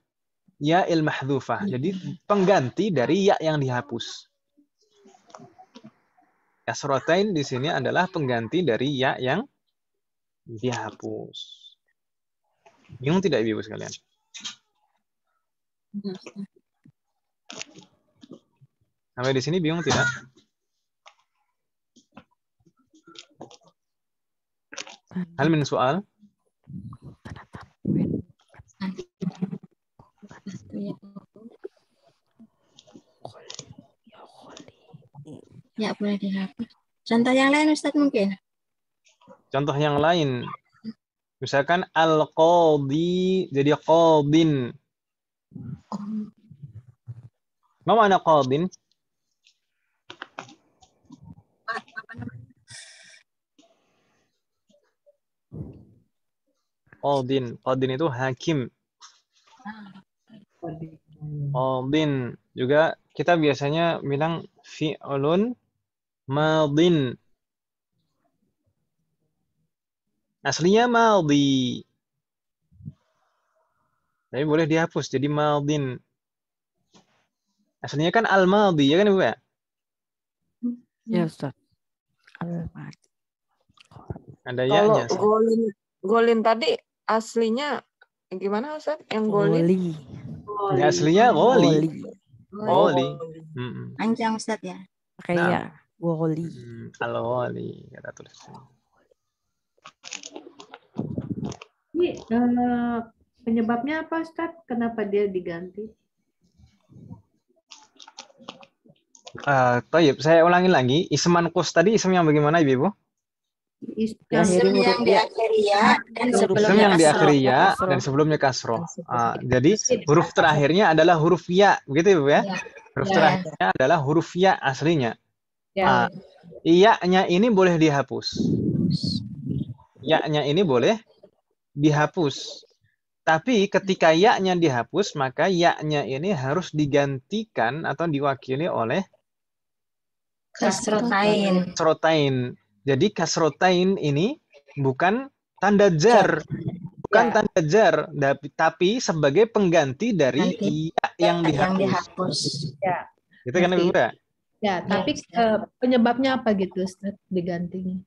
ya il mahdufah Jadi pengganti dari ya yang dihapus. Kasrotain di sini adalah pengganti dari ya yang dihapus. Bingung tidak ibu sekalian? Sampai di sini bingung tidak? هل من سؤال؟ Ya boleh dihapus. Contoh yang lain Ustaz mungkin? Contoh yang lain. Misalkan al-qadhi jadi qadin. Ma makna qadin? Qadin. Qadin itu hakim. Qadin. Juga kita biasanya bilang fi'lun madin. Aslinya maldi. Tapi boleh dihapus jadi maldin. Aslinya kan al-maldi, ya kan Ibu ya? Ya hmm. Ustaz. Al-maldi. Ada ya Kalau golin, golin tadi aslinya gimana Ustaz? Yang Goli. Goli. Ya, aslinya goli. Goli. goli. Mm Panjang Ustaz ya. Oke nah. Iya. goli. Hmm, kalau goli kata tulis. Ini uh, penyebabnya apa Ustaz? Kenapa dia diganti? Uh, eh, toyib, saya ulangi lagi. Isman kus tadi ism yang bagaimana Ibu? Ya. yang di dan sebelumnya kasro kasroh. Ah, jadi huruf terakhirnya adalah huruf ya, begitu ya, ya? ya? Huruf ya. terakhirnya adalah huruf ya aslinya. Ya. Uh, iya-nya ini boleh dihapus. Ya-nya ini boleh dihapus. Tapi ketika ya-nya dihapus, maka ya-nya ini harus digantikan atau diwakili oleh kasrotain. Kasrotain. Jadi kasrotain ini bukan tanda jar, bukan ya. tanda jar, tapi sebagai pengganti dari Nanti, iya yang dihapus. Yang dihapus. Ya. Gitu kan Ibu Ya, tapi ya. penyebabnya apa gitu digantinya?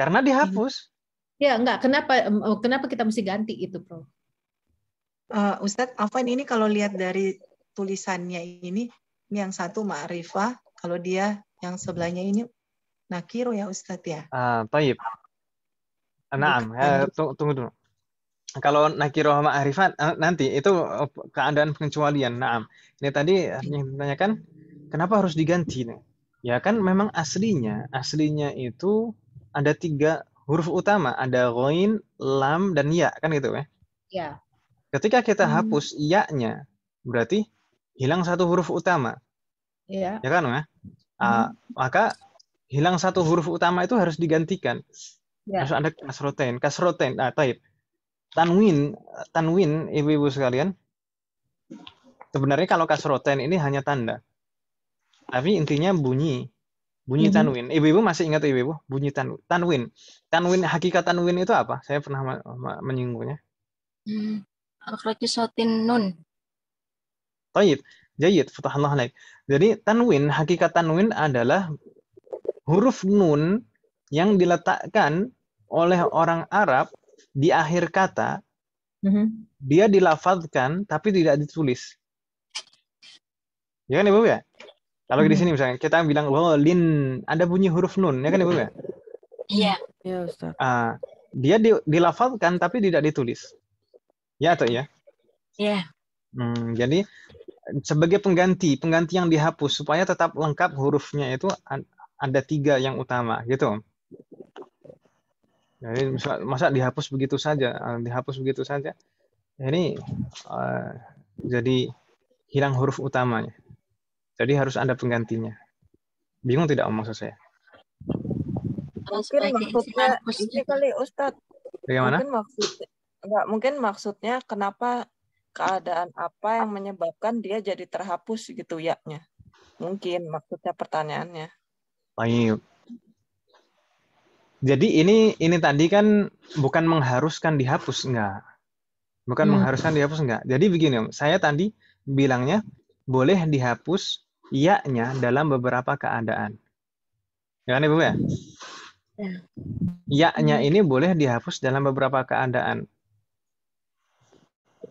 Karena dihapus. Ya, enggak. Kenapa oh, kenapa kita mesti ganti itu, Pro? Uh, eh, Ustadz, Afan ini kalau lihat dari tulisannya ini, ini yang satu ma'rifah, kalau dia yang sebelahnya ini Nakiro ya Ustadz ya? Ah, naam Nah, tunggu dulu. Kalau nakiro sama arifat eh, nanti itu eh, keadaan pengecualian. Nah, ini tadi iya. yang ditanyakan kenapa harus diganti? Ya kan memang aslinya, aslinya itu ada tiga huruf utama, ada ghain, lam, dan ya kan gitu ya? Ya. Ketika kita hmm. hapus ya-nya, berarti hilang satu huruf utama. Iya. Ya kan, ya? Ah, hmm. Uh, maka hilang satu huruf utama itu harus digantikan. Ya. Harus ada kasroten, kasroten, ah, taib. Tanwin, eh, tanwin, ibu-ibu sekalian. Sebenarnya kalau kasroten ini hanya tanda. Tapi intinya bunyi. Bunyi mm -hmm. tanwin. Ibu-ibu masih ingat ibu-ibu? Bunyi tanwin. Tanwin. Tanwin, hakikat tanwin itu apa? Saya pernah menyinggungnya. Hmm. Akrojisotin nun. Taib. Jayid, Jadi tanwin, hakikat tanwin adalah huruf nun yang diletakkan oleh orang Arab di akhir kata mm-hmm. dia dilafalkan tapi tidak ditulis. Ya kan Ibu ya? Kalau di mm-hmm. sini misalnya kita bilang oh, lin ada bunyi huruf nun ya kan Ibu ya? Iya. Iya ustadz. Ah, dia di, dilafalkan tapi tidak ditulis. Ya atau ya? Iya. Yeah. Hmm, jadi sebagai pengganti, pengganti yang dihapus supaya tetap lengkap hurufnya itu ada tiga yang utama gitu. Jadi masa, masa dihapus begitu saja, eh, dihapus begitu saja. Ini uh, jadi hilang huruf utamanya. Jadi harus ada penggantinya. Bingung tidak omong saya? Mungkin maksudnya ini gitu. kali Ustadz. Bagaimana? Mungkin maksudnya, enggak, mungkin maksudnya kenapa keadaan apa yang menyebabkan dia jadi terhapus gitu ya? Mungkin maksudnya pertanyaannya. Baik. Jadi ini ini tadi kan bukan mengharuskan dihapus enggak. Bukan hmm. mengharuskan dihapus enggak. Jadi begini, Saya tadi bilangnya boleh dihapus ya-nya dalam beberapa keadaan. Ya kan Ibu ya? ya. Ya-nya ini boleh dihapus dalam beberapa keadaan.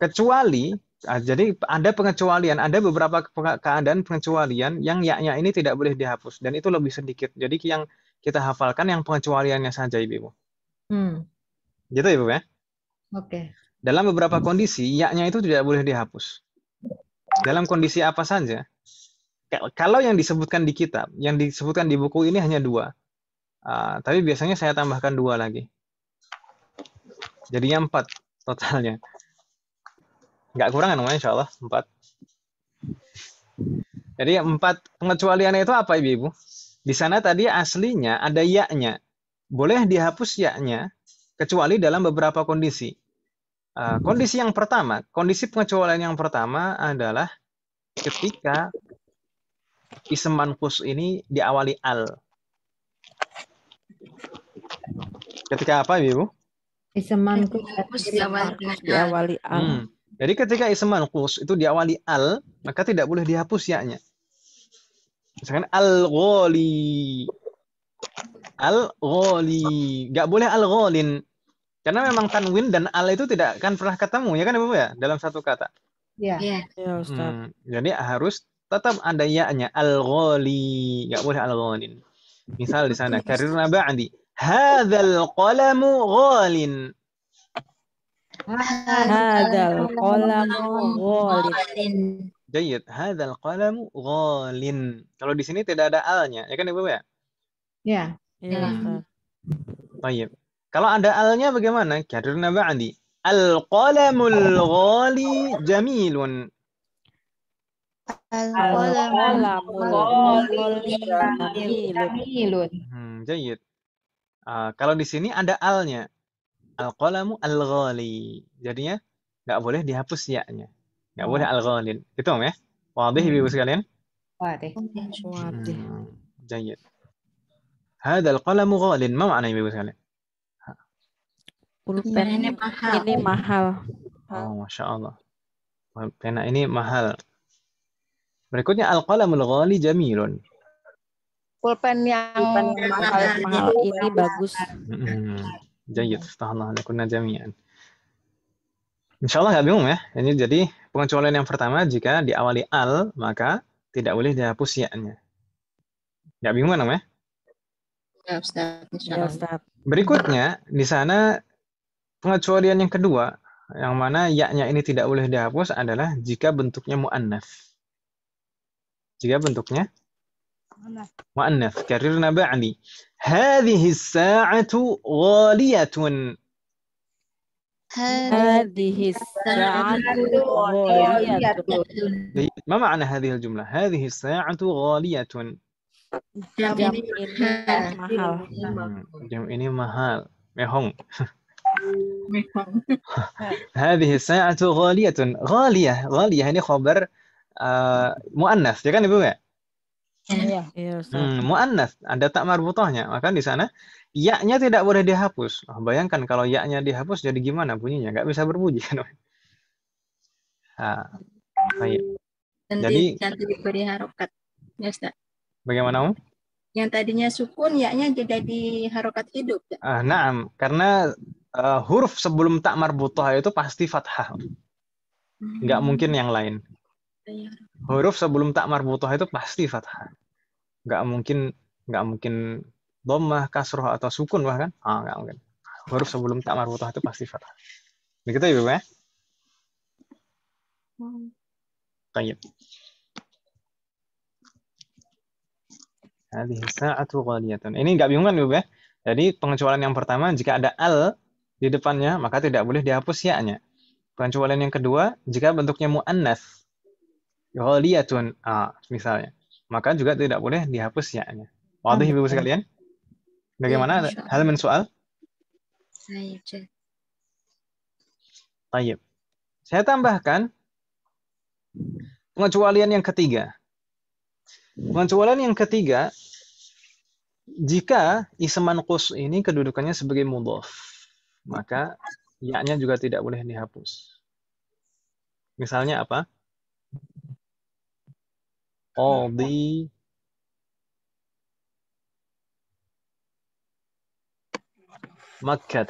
Kecuali Ah, jadi ada pengecualian, ada beberapa keadaan pengecualian yang yaknya ini tidak boleh dihapus dan itu lebih sedikit. Jadi yang kita hafalkan yang pengecualiannya saja ibu. Hmm. Gitu ibu ya. Oke. Okay. Dalam beberapa kondisi yaknya itu tidak boleh dihapus. Dalam kondisi apa saja? Kalau yang disebutkan di kitab, yang disebutkan di buku ini hanya dua, uh, tapi biasanya saya tambahkan dua lagi. Jadinya empat totalnya nggak kurang kan ya insya Allah empat jadi empat pengecualian itu apa ibu-ibu di sana tadi aslinya ada yaknya boleh dihapus yaknya kecuali dalam beberapa kondisi eh, kondisi yang pertama kondisi pengecualian yang pertama adalah ketika isem ini diawali al ketika apa ibu isem manfus diawali al hmm jadi ketika ism manqus itu diawali al, maka tidak boleh dihapus ya-nya. Misalkan al-ghali. Al-ghali. Nggak boleh al-ghalin. Karena memang tanwin dan al itu tidak akan pernah ketemu ya kan Ibu ya dalam satu kata. Iya. Yeah. Ya, Hmm, jadi harus tetap ada ya-nya al-ghali. Nggak boleh al-ghalin. Misal di sana karir ba'di. Hadzal qalamu ghalin. هذا القلم ghalin. جيد هذا القلم ghalin. Kalau di sini tidak ada alnya ya kan Ibu ya? Ya. طيب hmm. Baik. Kalau ada alnya bagaimana? Kadirna ba'di. Al-qalamul ghali jamilun. Al-qalamul ghali jamilun. Hmm, ah, kalau di sini ada alnya Al-qalamu al-ghali. Jadinya nggak boleh dihapus ya-nya. Nggak boleh oh. al ghali Gitu Om ya? Wadih hmm. Ibu sekalian? Wadih. Wadih. Hmm, Jayid. Hadal qalamu ghalin. Ma makna Ibu sekalian? Pulpen ini mahal. Ini mahal. Oh, Masya Allah. Pena ini mahal. Berikutnya al-qalamul ghali jamilun. Pulpen yang mahal, mahal ini bagus. Mm-hmm jayyid iya. setelah kunna jami'an. Ya. Insya Allah nggak ya, bingung ya. Ini jadi pengecualian yang pertama jika diawali al maka tidak boleh dihapus ya-nya. Nggak bingung kan Ya, ya Berikutnya di sana pengecualian yang kedua yang mana ya-nya ini tidak boleh dihapus adalah jika bentuknya mu'annaf. Jika bentuknya mu'annaf, karir naba'li. هذه الساعة غالية هذه الساعة غالية ما معنى هذه الجملة؟ هذه الساعة غالية jam إني مهال mehong هذه الساعة غالية غالية غالية يعني خبر آه، مؤنث يعني kan Iya. Iya, hmm, muannas ada tak marbutohnya. Maka di sana yaknya tidak boleh dihapus. Oh, bayangkan kalau yaknya dihapus jadi gimana bunyinya? Nggak bisa berbunyi kan? nah, ya. jadi diberi harokat. Ya, Ustaz. Bagaimana Om? Yang tadinya sukun yaknya jadi harokat hidup. Ya? Ah, nah karena uh, huruf sebelum tak marbutoh itu pasti fathah. Nggak hmm. mungkin yang lain. Iya. Huruf sebelum tak marbutoh itu pasti fathah nggak mungkin nggak mungkin domah kasroh atau sukun bahkan ah nggak mungkin huruf sebelum tak marbutah itu pasti fathah begitu ibu ya طيب ya? hmm. Hadhihi sa'atu ghaliyatun. Ini nggak bingung kan, Ibu ya? Jadi pengecualian yang pertama jika ada al di depannya maka tidak boleh dihapus ya-nya. Pengecualian yang kedua jika bentuknya muannas. Ghaliyatun, ah, misalnya maka juga tidak boleh dihapus ya, Waduh, Waktu ibu sekalian? Bagaimana ya, hal mensoal? soal? Saya tambahkan pengecualian yang ketiga. Pengecualian yang ketiga, jika isman kus ini kedudukannya sebagai mudhof, maka yaknya juga tidak boleh dihapus. Misalnya apa? Oh, all nah, the Makkah.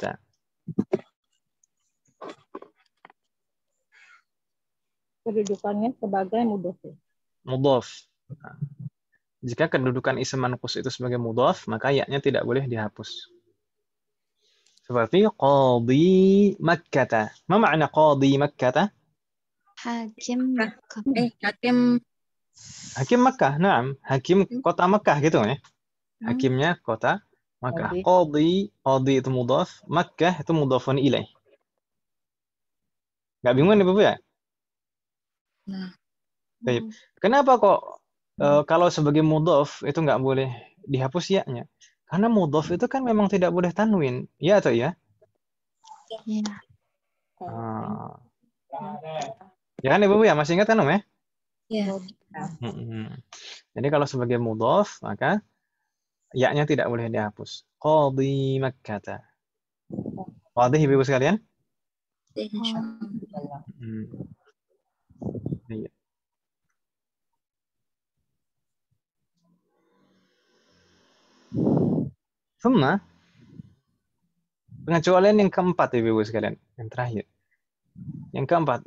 Kedudukannya sebagai mudhof. Mudhof. Nah, jika kedudukan isim manqus itu sebagai mudhof, maka yaknya tidak boleh dihapus. Seperti qadi Makkah. Apa makna qadi Makkah? Hakim Makkah. Eh, hakim Hakim Mekah, nah, hakim hmm. kota Mekah gitu ya. Hakimnya kota Mekah. Qadhi, qadhi itu mudhaf, Mekah itu mudhafun ilaih. Gak bingung nih Bapak ya? Nah. Baik. Hmm. Kenapa kok e, kalau sebagai mudhaf itu nggak boleh dihapus ya-nya? Karena mudhaf itu kan memang tidak boleh tanwin. Ya atau ya? Iya. Ah. Ya kan Ibu ya, masih ingat kan Om ya? Ya. Jadi kalau sebagai mudhof maka yaknya tidak boleh dihapus. Qadhi Makkah. Qadhi Ibu sekalian? Insyaallah. Hmm. Iya. ثم iya. pengecualian yang keempat ibu-ibu sekalian yang terakhir yang keempat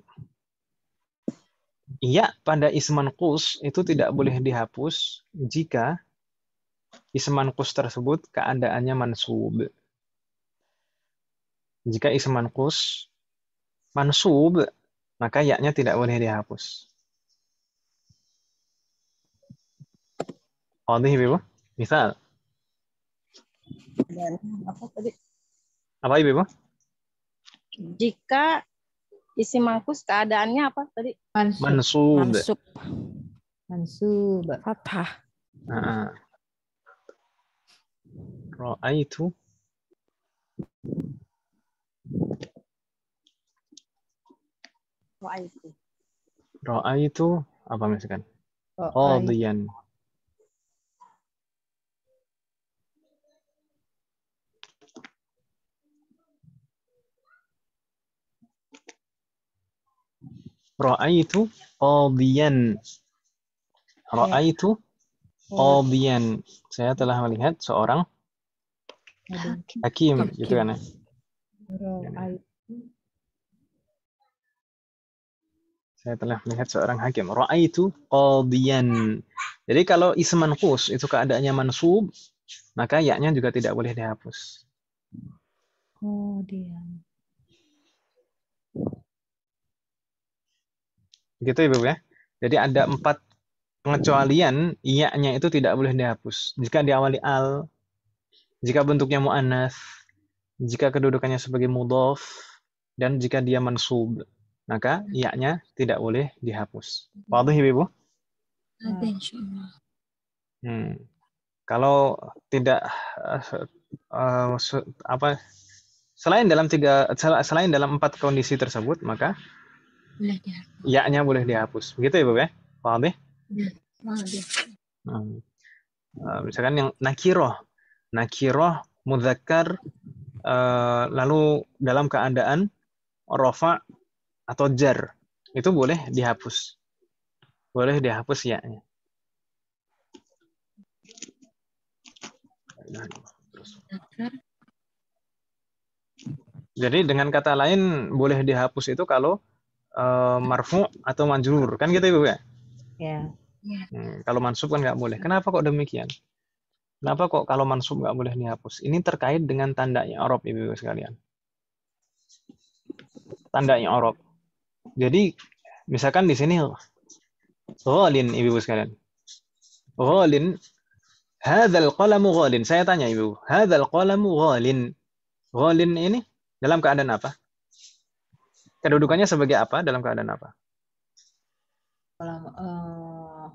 Iya pada isman kus itu tidak hmm. boleh dihapus jika isman kus tersebut keadaannya mansub. Jika isman kus mansub, maka yaknya tidak boleh dihapus. Wadih, Ibu? Misal. apa tadi? Apa, Ibu? Jika isi iya. mangkus keadaannya apa tadi? Mansub. Mansub. Mansub. Mansub. Fathah. Nah. Ra'aitu. Ra'aitu. Ra'aitu apa misalkan? Qadiyan. Ra'aitu qadiyan. Ra'aitu qadiyan. Saya telah melihat seorang hakim, hakim. gitu kan ya. Saya telah melihat seorang hakim. Ra'aitu qadiyan. Jadi kalau ism manqus itu keadaannya mansub, maka yaknya juga tidak boleh dihapus. Qadiyan. Oh, Gitu Ibu ya. Jadi ada hmm. empat pengecualian iya-nya itu tidak boleh dihapus. Jika diawali al, jika bentuknya mu'anas, jika kedudukannya sebagai mudof, dan jika dia mansub, maka hmm. iya-nya tidak boleh dihapus. Hmm. Waduh Ibu? Hmm. Kalau tidak uh, uh, apa selain dalam tiga selain dalam empat kondisi tersebut maka boleh dihapus. Ya-nya boleh dihapus. Begitu ya, Bu ya? Paham ya? Ya, ya. hmm. uh, misalkan yang nakiroh. Nakiroh muzakkar uh, eh, lalu dalam keadaan rofa atau jar. Itu boleh dihapus. Boleh dihapus ya-nya. Jadi dengan kata lain boleh dihapus itu kalau Eh, marfu atau manjur kan gitu ibu ya? Ya. Yeah. Hmm, kalau mansub kan nggak boleh. Kenapa kok demikian? Kenapa kok kalau mansub nggak boleh dihapus? Ini terkait dengan tandanya Arab, ibu-ibu sekalian. Tandanya Arab. Jadi, misalkan di sini ghalin, ibu-ibu sekalian. Ghalin, hadzal qalamu ghalin. Saya tanya ibu, hadzal qalamu ghalin. Ghalin ini dalam keadaan apa? kedudukannya sebagai apa dalam keadaan apa? dalam uh,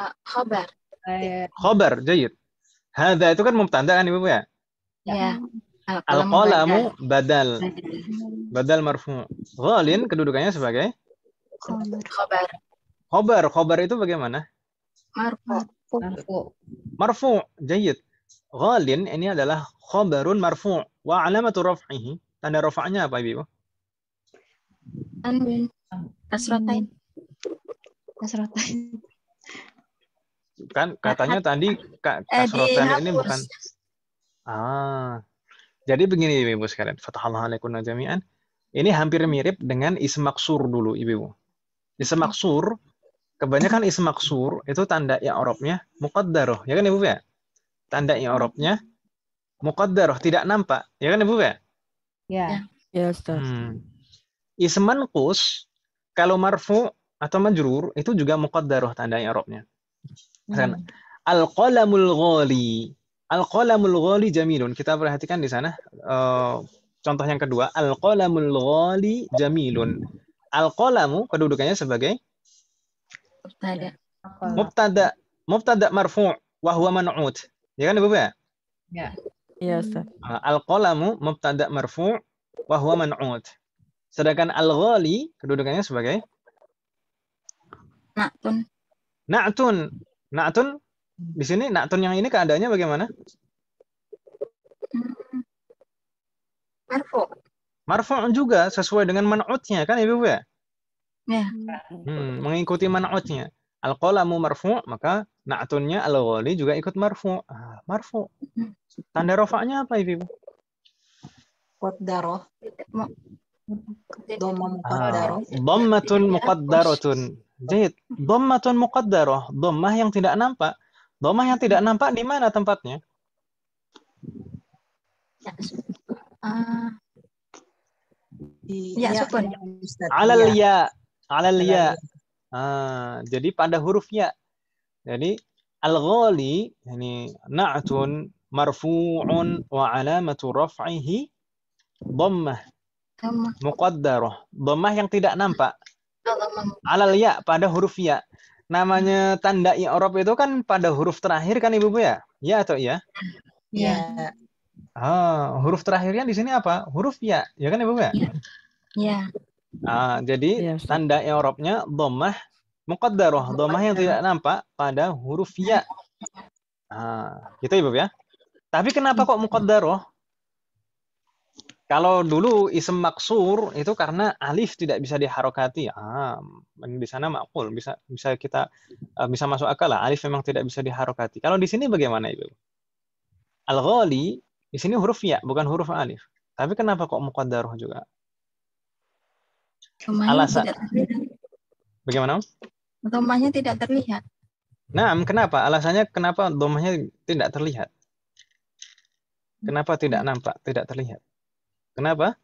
eh, khobar. Khobar, jayid. Hada itu kan mubtanda kan ibu ya? Ya. ya. Al-qalamu badal. Badal marfu. Ghalin kedudukannya sebagai? Khobar. Khobar. Khobar itu bagaimana? Marfu. Marfu. Marfu. Jayid. Ghalin ini adalah khobarun marfu. Wa alamatu raf'ihi. Tanda rafa'nya apa ibu? Amin. Anu, iya. Nasrotain. Anu. Nasrotain. Kan katanya tadi Kak eh, Nasrotain ini bukan Ah. Jadi begini Ibu sekalian, fatahallahu alaikum jami'an. Ini hampir mirip dengan ismaksur dulu Ibu. Ismaksur kebanyakan ismaksur itu tanda i'rabnya muqaddaroh, ya kan Ibu ya? Tanda i'rabnya muqaddaroh, tidak nampak, ya kan Ibu ya? Ya. Ya, Ustaz. Hmm isman kus kalau marfu atau majrur itu juga muqaddaroh tanda i'rabnya. Misalkan hmm. Kan? al-qalamul ghali. Al-qalamul ghali jamilun. Kita perhatikan di sana uh, contoh yang kedua al-qalamul ghali jamilun. Al-qalamu kedudukannya sebagai mubtada. Mubtada mubtada marfu wa man'ut. Ya kan Ibu ya? Ya. Iya, Ustaz. Al-qalamu mubtada marfu wa man'ut. Sedangkan al-ghali kedudukannya sebagai Na'tun. Na'tun. Na'tun di sini na'tun yang ini keadaannya bagaimana? Marfu. Marfu juga sesuai dengan man'utnya kan Ibu ya? Ya. Hmm, mengikuti man'utnya. Al-qalamu marfu, maka na'tunnya al-ghali juga ikut marfu. Ah, marfu. Mm-hmm. Tanda rofaknya apa Ibu? Qaddaroh. ضمة muqaddaratun. Iya. Jahit, dommatun muqaddarah. Dommah yang tidak nampak. Dommah yang tidak nampak di mana tempatnya? ya, sukun. Ya, ya, ya, iya. Alal ya. Alal ya. Ah, jadi pada huruf ya. Jadi al-ghali yani na'tun marfu'un wa alamatu raf'ihi dhammah. Muqaddarah. Domah yang tidak nampak. Alal ya pada huruf ya. Namanya hmm. tanda i'rab ya, itu kan pada huruf terakhir kan Ibu ibu ya? Ya atau iya? ya? Ya. Ah, huruf terakhirnya di sini apa? Huruf ya. Ya kan Ibu ibu ya? ya? Ya. Ah, jadi ya, tanda i'rabnya ya, domah muqaddarah, domah yang tidak nampak pada huruf ya. Ah, gitu Ibu ya. Tapi kenapa kok muqaddarah? Kalau dulu ism maksur itu karena alif tidak bisa diharokati. Ah, di sana makul bisa bisa kita eh, bisa masuk akal lah. Alif memang tidak bisa diharokati. Kalau di sini bagaimana ibu? Al-ghali di sini huruf ya, bukan huruf alif. Tapi kenapa kok mukadaroh juga? Rumahnya Alasan. Bagaimana? Domahnya tidak terlihat. Nah, kenapa? Alasannya kenapa domahnya tidak terlihat? Kenapa tidak nampak, tidak terlihat? Kenapa?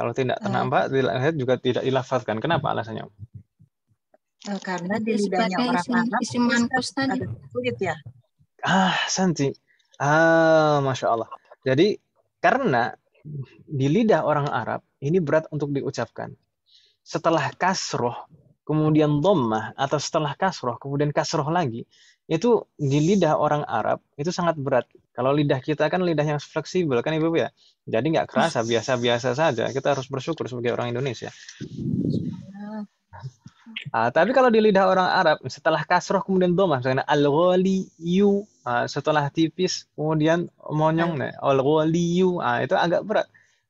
Kalau tidak ternampak, uh, tidak lihat juga tidak dilafazkan. Kenapa alasannya? Eh, karena di lidahnya orang Arab isim mankus tadi sulit ya. Ah, Santi. Ah, masya Allah. Jadi karena di lidah orang Arab ini berat untuk diucapkan. Setelah kasroh, kemudian dommah, atau setelah kasroh, kemudian kasroh lagi, itu di lidah orang Arab itu sangat berat. Kalau lidah kita kan lidah yang fleksibel kan ibu ya, jadi nggak kerasa biasa-biasa saja. Kita harus bersyukur sebagai orang Indonesia. Ah, tapi kalau di lidah orang Arab setelah kasroh kemudian domah misalnya al ghaliyu ah, setelah tipis kemudian monyong iya. nih al ghaliyu ah, itu agak berat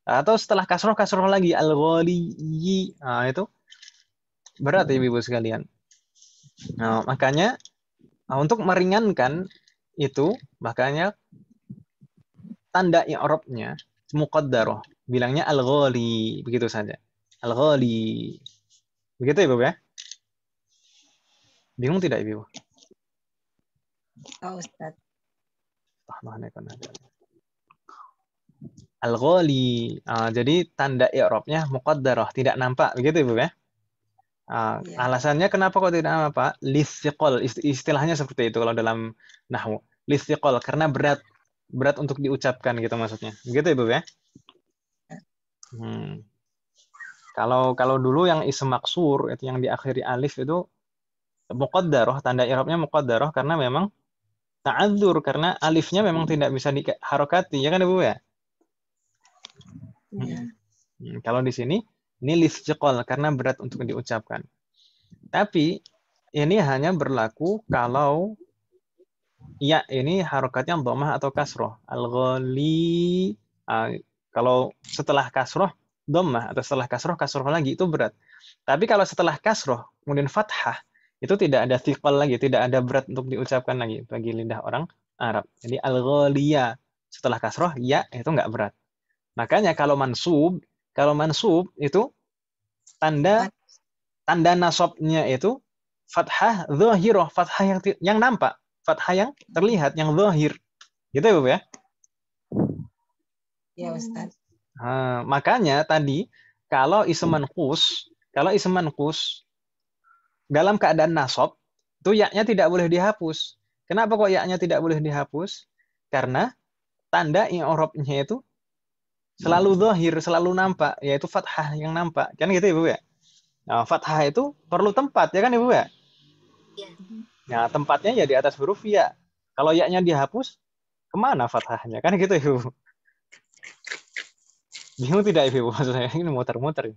atau setelah kasroh kasroh lagi al ghaliyi ah, itu berat ya hmm. ibu sekalian. Nah, makanya Nah, untuk meringankan itu, makanya tanda i'rabnya muqaddarah, bilangnya al-ghali, begitu saja. Al-ghali. Begitu ya, ya? Bingung tidak Ibu? Oh, Ustaz. Al-ghali. Uh, jadi tanda i'rabnya muqaddarah, tidak nampak, begitu Ibu ya? Uh, Alasannya kenapa kok tidak nama Pak? Listiqol, istilahnya seperti itu kalau dalam nahwu. Listiqol, karena berat. Berat untuk diucapkan gitu maksudnya. Gitu Ibu ya, ya? Hmm. Kalau kalau dulu yang isim maksur itu yang diakhiri alif itu muqaddarah, tanda i'rabnya muqaddarah karena memang ta'adzur karena alifnya memang tidak bisa diharokati, ya kan Ibu ya? Iya. Hmm. hmm. Kalau di sini ini list jekol karena berat untuk diucapkan. Tapi ini hanya berlaku kalau ya ini harokatnya domah atau kasroh. Al-ghali uh, kalau setelah kasroh domah atau setelah kasroh kasroh lagi itu berat. Tapi kalau setelah kasroh kemudian fathah itu tidak ada thiqal lagi, tidak ada berat untuk diucapkan lagi bagi lidah orang Arab. Jadi al setelah kasroh ya itu nggak berat. Makanya kalau mansub kalau mansub itu tanda tanda nasabnya itu fathah zahirah, fathah yang yang nampak, fathah yang terlihat, yang zahir. Gitu ya, Bu ya? Iya Ustaz. Nah, makanya tadi kalau ism manqus, kalau ism manqus dalam keadaan nasab itu yaknya tidak boleh dihapus. Kenapa kok yaknya tidak boleh dihapus? Karena tanda i'rabnya itu selalu dohir, selalu nampak, yaitu fathah yang nampak. Kan gitu Ibu ya, ya? Nah, fathah itu perlu tempat, ya kan Ibu ya? ya. Iya. Nah, tempatnya ya di atas huruf ya. Kalau yaknya dihapus, kemana fathahnya? Kan gitu Ibu. Bingung tidak Ibu? Maksud saya ini muter-muter.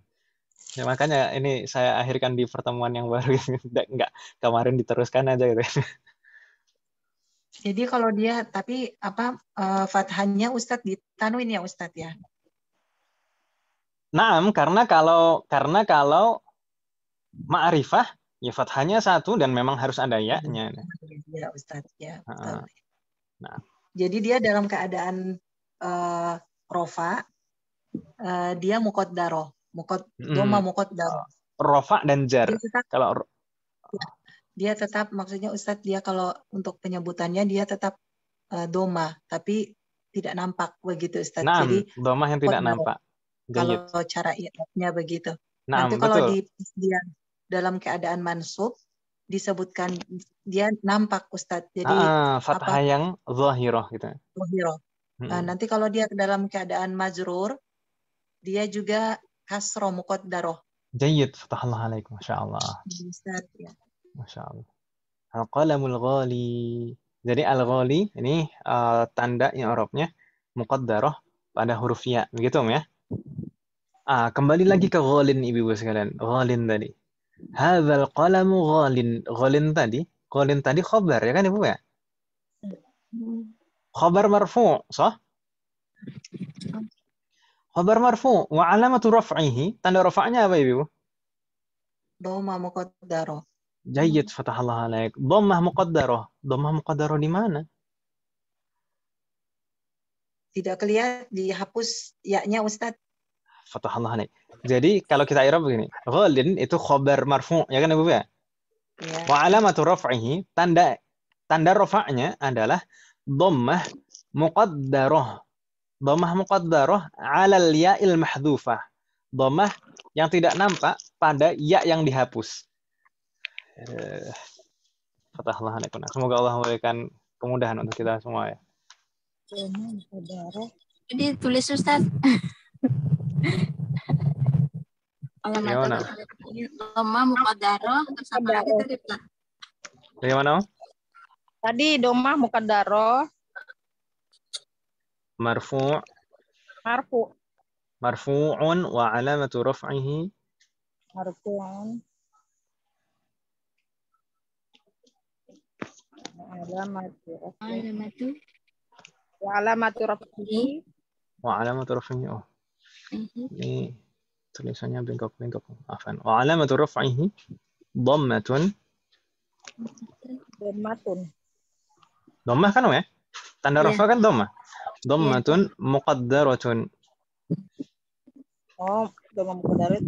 Ya, makanya ini saya akhirkan di pertemuan yang baru. Tidak, enggak, kemarin diteruskan aja gitu. Jadi kalau dia tapi apa uh, fathahnya Ustadz ditanwin ya Ustadz ya? Naam, karena kalau karena kalau ma'rifah ya fathahnya satu dan memang harus ada ya-nya. Iya, iya, ya, Ustaz, ya. Nah. Jadi dia dalam keadaan uh, rofa uh, dia daro, mukod hmm. doma daro. Rofa dan jar. Dia tetap, kalau iya, dia tetap maksudnya Ustadz dia kalau untuk penyebutannya dia tetap uh, doma tapi tidak nampak begitu Ustadz. Nah, Jadi doma yang tidak nampak kalau cara i'rabnya begitu. Nah, Nanti betul. kalau di dia dalam keadaan mansub disebutkan dia nampak Ustadz. Jadi ah, ah fathah apa? yang zahirah gitu. Zahiroh. Hmm. Nah, nanti kalau dia dalam keadaan majrur dia juga kasro muqaddaroh. Jayyid fatahullah alaikum Masya Allah. ya. Masya Allah. Al-qalamul ghali. Jadi al-ghali ini uh, ah, tanda yang Arabnya daroh pada huruf ya. Begitu ya? Ah, kembali lagi hmm. ke ghalin ibu-ibu sekalian. Ghalin tadi. Hadzal qalamu ghalin. Ghalin tadi. Ghalin tadi khobar ya kan ibu ya? Hmm. Khobar marfu, sah? Khobar marfu. Wa alamatu raf'ihi. Tanda rafa'nya apa ibu? Dhamma muqaddarah. Jayyid fatahallahu alaik. Dhamma muqaddarah. Dhamma muqaddarah di mana? Tidak kelihatan dihapus yaknya Ustaz. Fatahullah nih. Jadi kalau kita Arab begini, ghalin itu khobar marfu, ya kan Ibu ya? Wa alamatu raf'ihi, tanda tanda rafa'nya adalah dhammah muqaddarah. Dhammah muqaddarah 'ala al-ya'il mahdhufah. Dhammah yang tidak nampak pada ya yang dihapus. Eh, Fatahullah alaikum. Semoga Allah memberikan kemudahan untuk kita semua ya. Jadi tulis Ustaz. Alamat doma mukadaro terus apa lagi tadi Pak? mana? Tadi doma mukadaro marfu' marfu' marfu'un wa alamatu raf'ihi marfu'un alamatu alamatu wa alamatu raf'ihi wa alamatu raf'ihi oh Mhm. Ini tulisannya bengkok-bengkok. Afan. Wa alamatu raf'ihi dhammatun. Dhammatun. Dhammah kan ya? Tanda yeah. rafa kan dhammah. Iya. Dhammatun yeah. muqaddaratun. Oh, dhamma muqaddarat.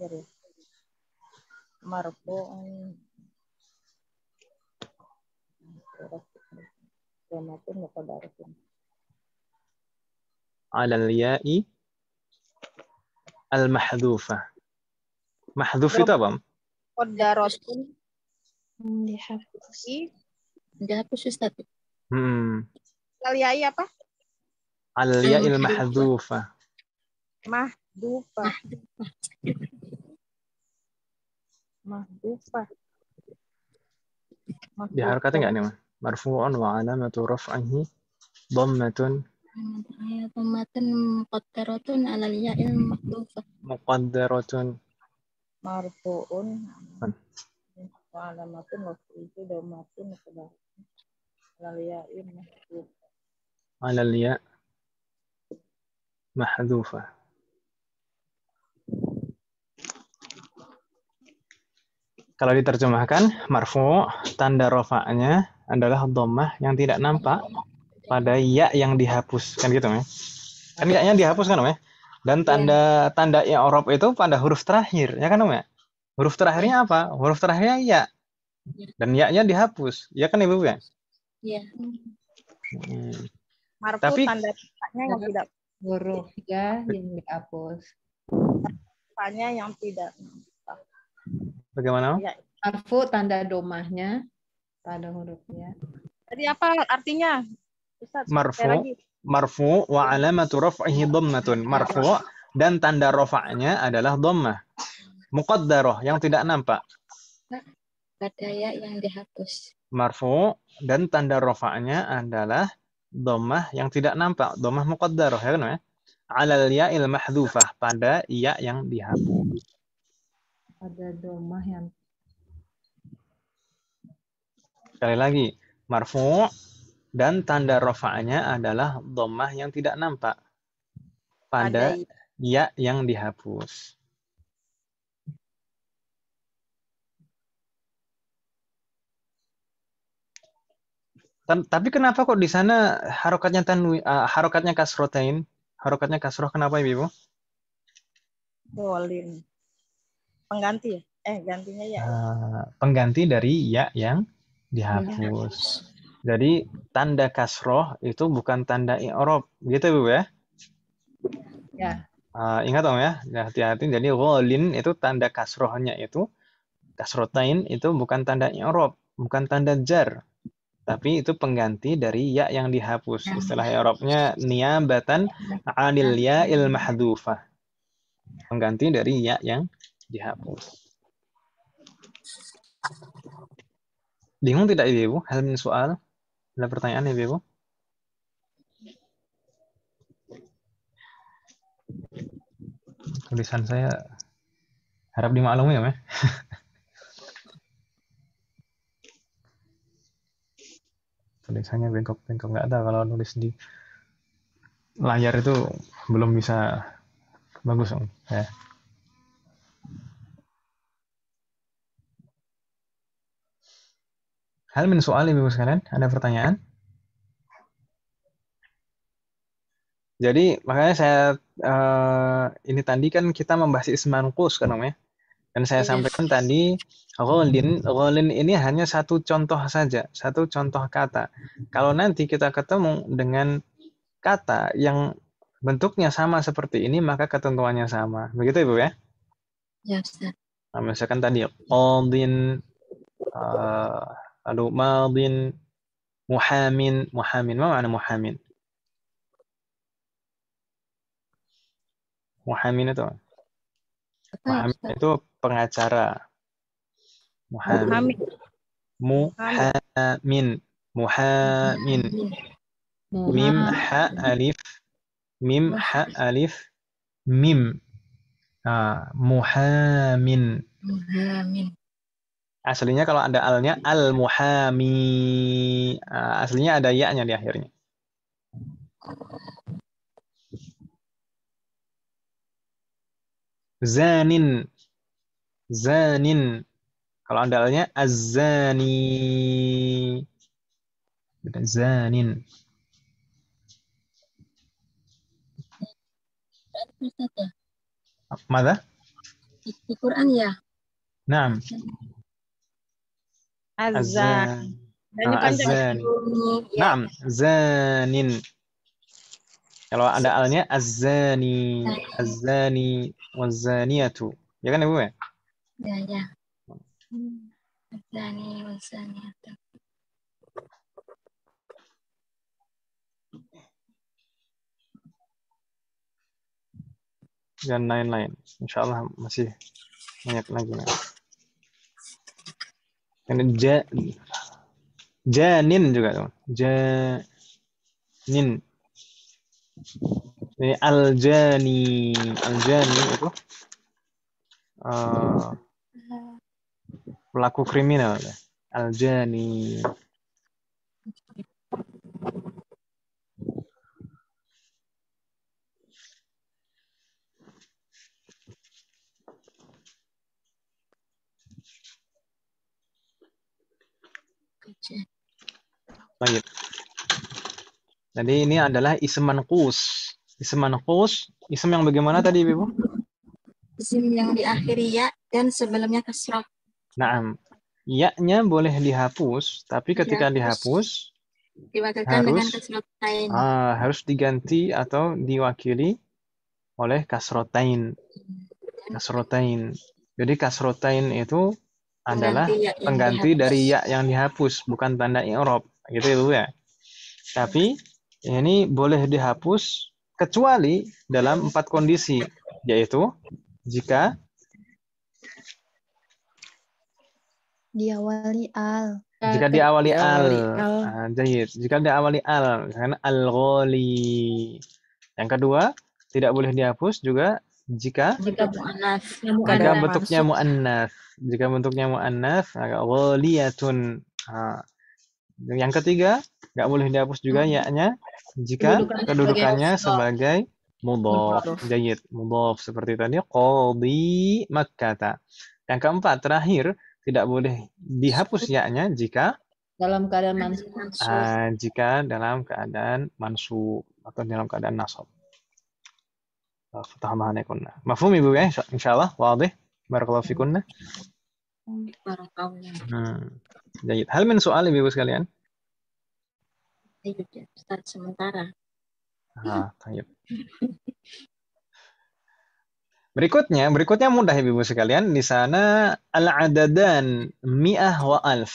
Iya, Marfu'un. Dhammatun muqaddaratun. alal al-ya'i al mahdufa mahduf itu apa? Qadarotun dihapus. Dihapus Ustaz. Hmm. Al-yai apa? Al-ya'il mahdufa Mahdufa. Mahdhufah. Diharkatin nggak nih, Mas? Marfu'un wa alamatu raf'ihi dhammatun Ayatun muqaddaratun alal ya'il mahdufah. Muqaddaratun. Marfu'un. Hmm. Wa alamatun waktu itu muqaddaratun. Alal ya'il mahdufah. Alal ya' mahdufa. Kalau diterjemahkan, marfu tanda rofaknya adalah domah yang tidak nampak pada ya yang dihapus kan gitu ya kan ya yang dihapus kan om ya dan iya. tanda yeah. tanda ya orop itu pada huruf terakhir ya kan om ya huruf terakhirnya apa huruf terakhirnya ya iya. dan ya-nya dihapus ya kan ibu ya iya hmm. tapi tanda tanya yang tidak huruf ya yang dihapus tanya yang tidak bagaimana om? marfu ya. tanda domahnya pada hurufnya. Jadi apa artinya marfu marfu wa alamatu raf'ihi dhammatun marfu dan tanda rafa'nya adalah dhammah muqaddarah yang tidak nampak badaya yang dihapus marfu dan tanda rafa'nya adalah dhammah yang tidak nampak dhammah muqaddarah ya kan ya alal ya'il mahdhufah pada ya yang dihapus pada dhammah yang sekali lagi marfu dan tanda rofa'nya adalah domah yang tidak nampak pada ya yang dihapus. Tapi kenapa kok di sana harokatnya tanwi, uh, harokatnya kasrotain, harokatnya kasroh kenapa ya, Ibu? Bolin. Pengganti ya? Eh, gantinya ya. Uh, pengganti dari ya yang dihapus. Jadi tanda kasroh itu bukan tanda i'rob, gitu Bu ya? Ya. Uh, ingat Om ya? ya, hati-hati. Jadi ghalin itu tanda kasrohnya itu kasrotain itu bukan tanda i'rob, bukan tanda jar. Tapi itu pengganti dari ya yang dihapus. Ya. Istilah i'robnya niabatan anil ya il mahdufa. Pengganti dari ya yang dihapus. Bingung tidak Ibu? Hal min soal? Ada pertanyaan ya, Bebo? Tulisan saya harap dimaklumi ya, Meh. Tulisannya bengkok-bengkok nggak ada kalau nulis di layar itu belum bisa bagus om. Ya. Hal min soal ibu sekalian, ada pertanyaan? Jadi makanya saya uh, ini tadi kan kita membahas ismankus kan om ya. Dan saya iya. sampaikan tadi rolin rolin ini hanya satu contoh saja, satu contoh kata. Kalau nanti kita ketemu dengan kata yang bentuknya sama seperti ini maka ketentuannya sama. Begitu Ibu ya? Ya, yes, Nah, misalkan tadi rolin uh, eh, lalu madin muhamin muhamin apa makna muhamin muhamin itu muhamin itu pengacara muhamin muhamin muhamin mim ha alif mim ha alif mim ah, muhamin muhamin Aslinya kalau ada alnya al-muhami. Ah, aslinya ada ya-nya di akhirnya. Zanin. Zanin. Kalau ada alnya azani Zanin. Mada? Di Quran ya. Naam azan. Dan ah, azan. Ya. Naam, zanin. Kalau ada alnya azani, azani, wazaniatu. Ya kan Ibu ya? Ya, ya. Azani, wazaniatu. dan lain-lain. Insya Allah masih banyak lagi. Nah. Kan ja janin juga tuh janin ini aljani aljani itu uh, pelaku kriminal ya. aljani Baik. Jadi ini adalah isim manqus. Isim manqus, isim yang bagaimana tadi Ibu? Isim yang diakhiri ya dan sebelumnya kasroh. Naam. Ya-nya boleh dihapus, tapi ketika ya, dihapus diwakilkan harus, dengan kasrotain. Ah, harus diganti atau diwakili oleh kasrotain. Kasrotain. Jadi kasrotain itu adalah pengganti, ya dari ya yang dihapus, bukan tanda i'rab gitu ya, Bu ya. Tapi ini boleh dihapus kecuali dalam empat kondisi, yaitu jika diawali al jika diawali al, ah, jahit. jika diawali al karena al ghali yang kedua tidak boleh dihapus juga jika jika bentuknya muannas jika bentuknya muannas agak waliyatun ah, yang ketiga, nggak boleh dihapus juga hmm. ya jika kedudukannya, kedudukannya sebagai mudhof, jayid, mudhof seperti tadi qadi makkata. Yang keempat, terakhir, tidak boleh dihapus ya jika dalam keadaan mansu. Uh, ah, jika dalam keadaan mansu atau dalam keadaan nasab. Fatahna Mafhum Ibu ya? Insyaallah wadih. Barakallahu fikunna. Barakallahu. Hmm. Jadi, ya, ya. Hal min soal Ibu sekalian? Jayid, iya, iya. Ustaz sementara. Ah, tayyib. Berikutnya, berikutnya mudah Ibu sekalian. Di sana al-adadan mi'ah wa alf.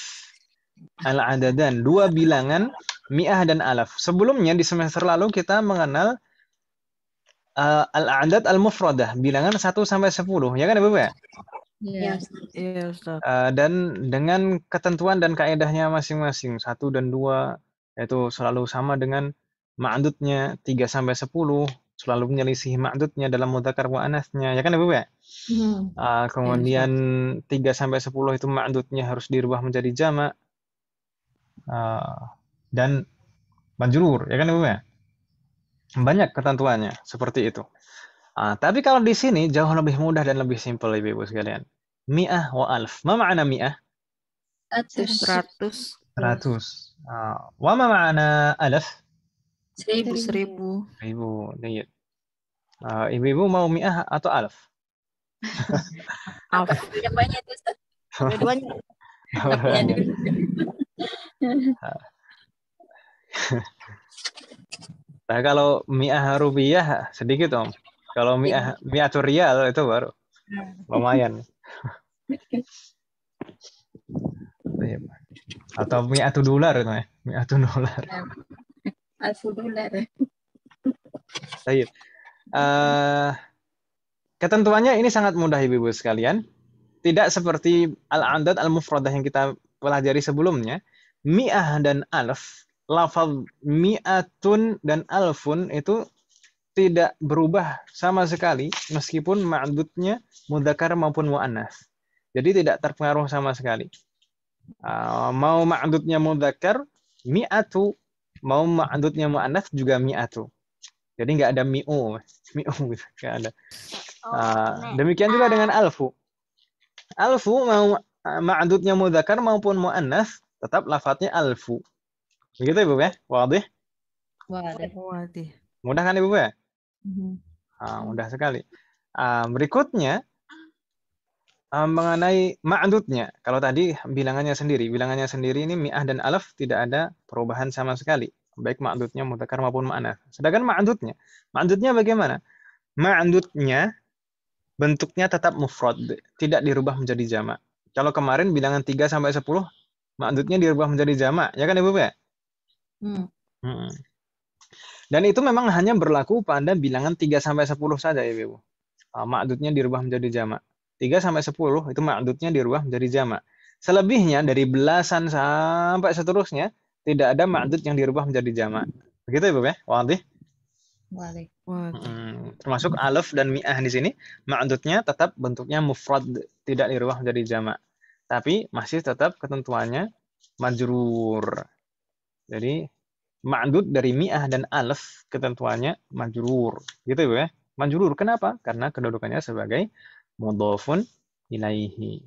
Al-adadan, dua bilangan mi'ah dan alaf. Sebelumnya di semester lalu kita mengenal uh, al-adad al-mufradah, bilangan 1 sampai 10. Ya kan Ibu ya? Iya, ya, Ustaz. Uh, dan dengan ketentuan dan kaedahnya masing-masing, satu dan dua, yaitu selalu sama dengan ma'adudnya 3 sampai 10, selalu menyelisih ma'adudnya dalam mudakar wa'anasnya, anasnya, ya kan Ibu ya? Hmm. Uh, kemudian tiga 3 sampai 10 itu ma'adudnya harus dirubah menjadi jama' Uh, dan manjurur, ya kan Ibu ya? Banyak ketentuannya seperti itu. Ah, tapi kalau di sini jauh lebih mudah dan lebih simpel ibu-ibu sekalian. Mi'ah wa alf. Ma ma'ana mi'ah? Seratus. Seratus. Ah, wa ma ma'ana alf? Seribu. Seribu. Seribu. Dayat. Uh, ibu-ibu mau mi'ah atau alf? alf. dua banyak. itu, Ustaz. Dua-duanya. nah, kalau mi'ah rupiah sedikit, Om. Kalau mie iya. mie acuria itu baru lumayan. Atau mie atu dolar itu ya. Eh. Mie atu dolar. Iya. Atu dolar. Saya. Uh, ketentuannya ini sangat mudah Ibu-ibu sekalian. Tidak seperti al andad al-mufradah yang kita pelajari sebelumnya. Mi'ah dan alf lafal mi'atun dan alfun itu tidak berubah sama sekali meskipun ma'dudnya mudakar maupun mu'anas. Jadi tidak terpengaruh sama sekali. Uh, mau ma'dudnya mudakar mi'atu, mau ma'dudnya mu'anas juga mi'atu. Jadi nggak ada mi'u, mi'u gitu. Nggak ada. Uh, demikian juga ah. dengan alfu. Alfu mau ma'dudnya mudakar maupun mu'anas tetap lafadznya alfu. Begitu Ibu ya? Wadih? Wadih. Mudah kan Ibu ya? Uh, mudah sekali. Uh, berikutnya uh, mengenai ma'adudnya. Kalau tadi bilangannya sendiri, bilangannya sendiri ini mi'ah dan alaf tidak ada perubahan sama sekali. Baik ma'adudnya mutakar maupun makna. Sedangkan ma'adudnya. Ma'adudnya bagaimana? Ma'adudnya bentuknya tetap mufrad, tidak dirubah menjadi jama' Kalau kemarin bilangan 3 sampai 10, ma'adudnya dirubah menjadi jama' ya kan Ibu ya? Hmm. Hmm. Dan itu memang hanya berlaku pada bilangan 3 sampai 10 saja ya ibu. Ah, ma'dudnya dirubah menjadi jamak. 3 sampai 10 itu ma'dudnya dirubah menjadi jamak. Selebihnya dari belasan sampai seterusnya tidak ada ma'dud yang dirubah menjadi jamak. Begitu ibu ya? Wadih? Wadih. Hmm, termasuk alif dan mi'ah di sini ma'dudnya tetap bentuknya mufrad tidak dirubah menjadi jamak. Tapi masih tetap ketentuannya majrur. Jadi ma'dud dari mi'ah dan alf ketentuannya majrur. Gitu ya. Majrur kenapa? Karena kedudukannya sebagai mudhofun ilaihi.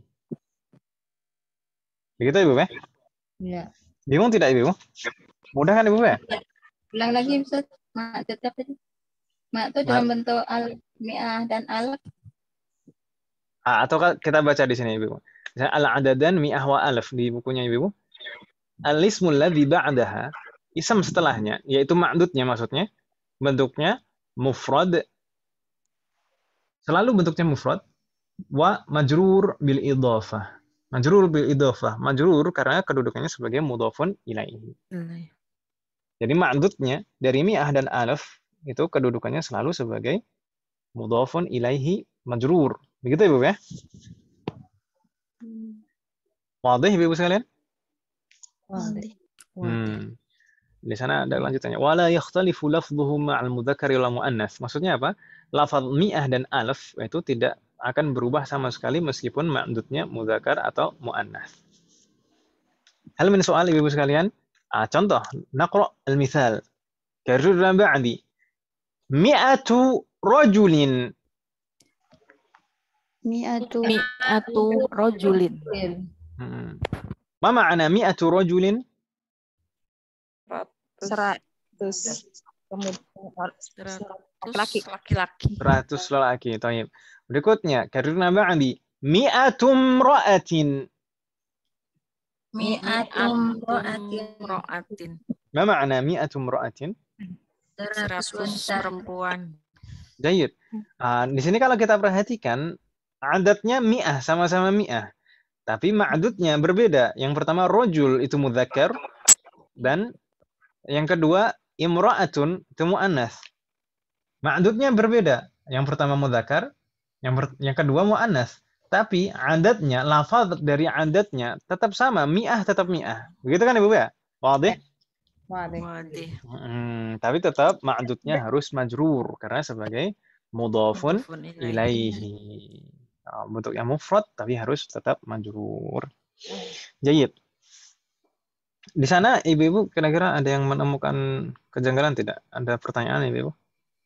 Begitu Ibu ya? Iya. Bingung tidak Ibu? Mudah kan Ibu ya? Ulang lagi Ustaz. Mak tetap itu. Mak itu dalam bentuk al mi'ah dan alf. Ah, atau kita baca di sini Ibu. Al-adadan mi'ah wa alf di bukunya Ibu. Al-ismul ladzi ba'daha Isam setelahnya, yaitu ma'dudnya maksudnya, bentuknya mufrad selalu bentuknya mufrad wa majrur bil idhafah. Majrur bil idhafah. majrur karena kedudukannya sebagai mudhofun ilaihi. Jadi ma'dudnya dari mi'ah dan alaf itu kedudukannya selalu sebagai mudhofun ilaihi majrur. Begitu Ibu ya? ya? Hmm. Wadih Ibu sekalian? Wadih. Hmm. Di sana ada lanjutannya. Wala yakhtalifu lafdhuhu ma'al mudzakkari wal mu'annas. Maksudnya apa? Lafaz mi'ah dan alaf itu tidak akan berubah sama sekali meskipun ma'dudnya mudzakkar atau mu'annas. Hal min soal Ibu-ibu sekalian? Ah, contoh, naqra al-mithal. Karrura ba'di. Mi'atu rajulin. Mi'atu mi'atu rajulin. Hmm. Ma ma'ana mi'atu rajulin? seratus kemudian laki-laki laki-laki seratus Berikutnya, karir berikutnya Abi. mi'atum ra'atin mi'atum ra'atin ra'atin ma makna mi'atum ra'atin seratus perempuan Jayut, Uh, hmm. ah, di sini kalau kita perhatikan adatnya mi'ah sama-sama mi'ah. Tapi ma'adudnya berbeda. Yang pertama rojul itu mudzakkar dan yang kedua, imra'atun itu mu'annas. Ma'adudnya berbeda. Yang pertama mudakar, yang, ber- yang kedua mu'annas. Tapi adatnya, lafaz dari adatnya tetap sama. Mi'ah tetap mi'ah. Begitu kan Ibu ya? Wadih? Wadih. Hmm, tapi tetap ma'adudnya harus majrur. Karena sebagai mudhafun ilaihi. Bentuknya mufrad tapi harus tetap majrur. Jayid. Di sana ibu-ibu kira-kira ada yang menemukan kejanggalan tidak? Ada pertanyaan ibu-ibu?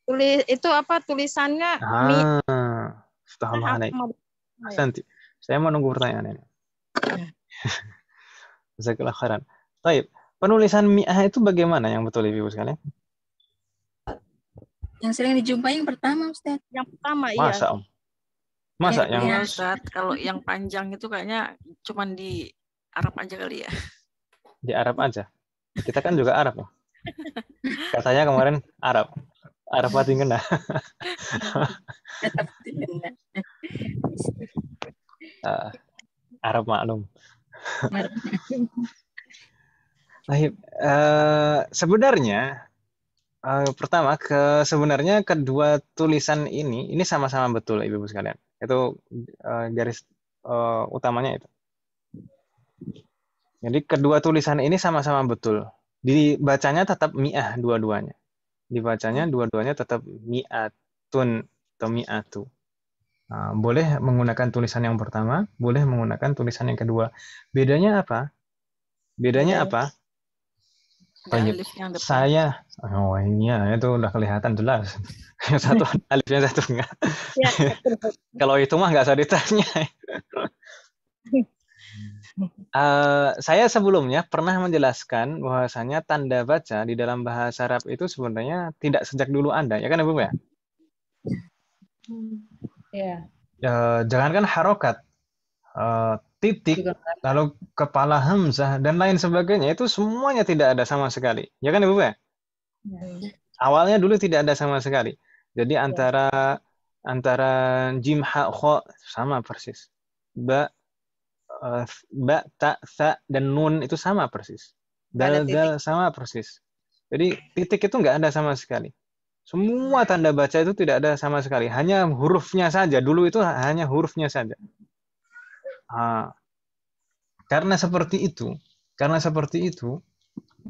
Tulis itu apa tulisannya? Ah, paham aneh. Nanti saya mau nunggu pertanyaan ini. Jazakallah khairan. Baik, penulisan mi'ah itu bagaimana yang betul ibu ibu sekalian? Yang sering dijumpai yang pertama, Ustaz. Yang pertama, Masa, iya. Masa, Om? Masa ya, yang... ya, Ustaz. Kalau yang panjang itu kayaknya cuman di Arab aja kali ya di Arab aja. Kita kan juga Arab ya. loh. Katanya kemarin Arab. Arab pasti kena. uh, Arab maklum. nah, uh, sebenarnya uh, pertama ke sebenarnya kedua tulisan ini ini sama-sama betul ibu-ibu sekalian. Itu uh, garis uh, utamanya itu. Jadi kedua tulisan ini sama-sama betul. Dibacanya tetap mi'ah dua-duanya. Dibacanya hmm. dua-duanya tetap mi'atun atau mi'atu. Nah, boleh menggunakan tulisan yang pertama, boleh menggunakan tulisan yang kedua. Bedanya apa? Bedanya iya. apa? Banyak. Saya, oh iya itu udah kelihatan jelas. yang satu alifnya satu enggak. Ya, Kalau itu mah enggak usah ditanya. Uh, saya sebelumnya pernah menjelaskan bahwasanya tanda baca di dalam bahasa Arab itu sebenarnya tidak sejak dulu ada, ya kan Ibu ya? Hmm, yeah. Iya. Uh, jangankan harokat, uh, titik, lalu kepala hamzah dan lain sebagainya itu semuanya tidak ada sama sekali, ya kan Ibu ya? Yeah. Awalnya dulu tidak ada sama sekali. Jadi iya. antara yeah. antara jim ha sama persis. Ba uh, ba, ta, sa, dan nun itu sama persis. Dal, dal sama persis. Jadi titik itu nggak ada sama sekali. Semua tanda baca itu tidak ada sama sekali. Hanya hurufnya saja. Dulu itu hanya hurufnya saja. Uh, karena seperti itu, karena seperti itu,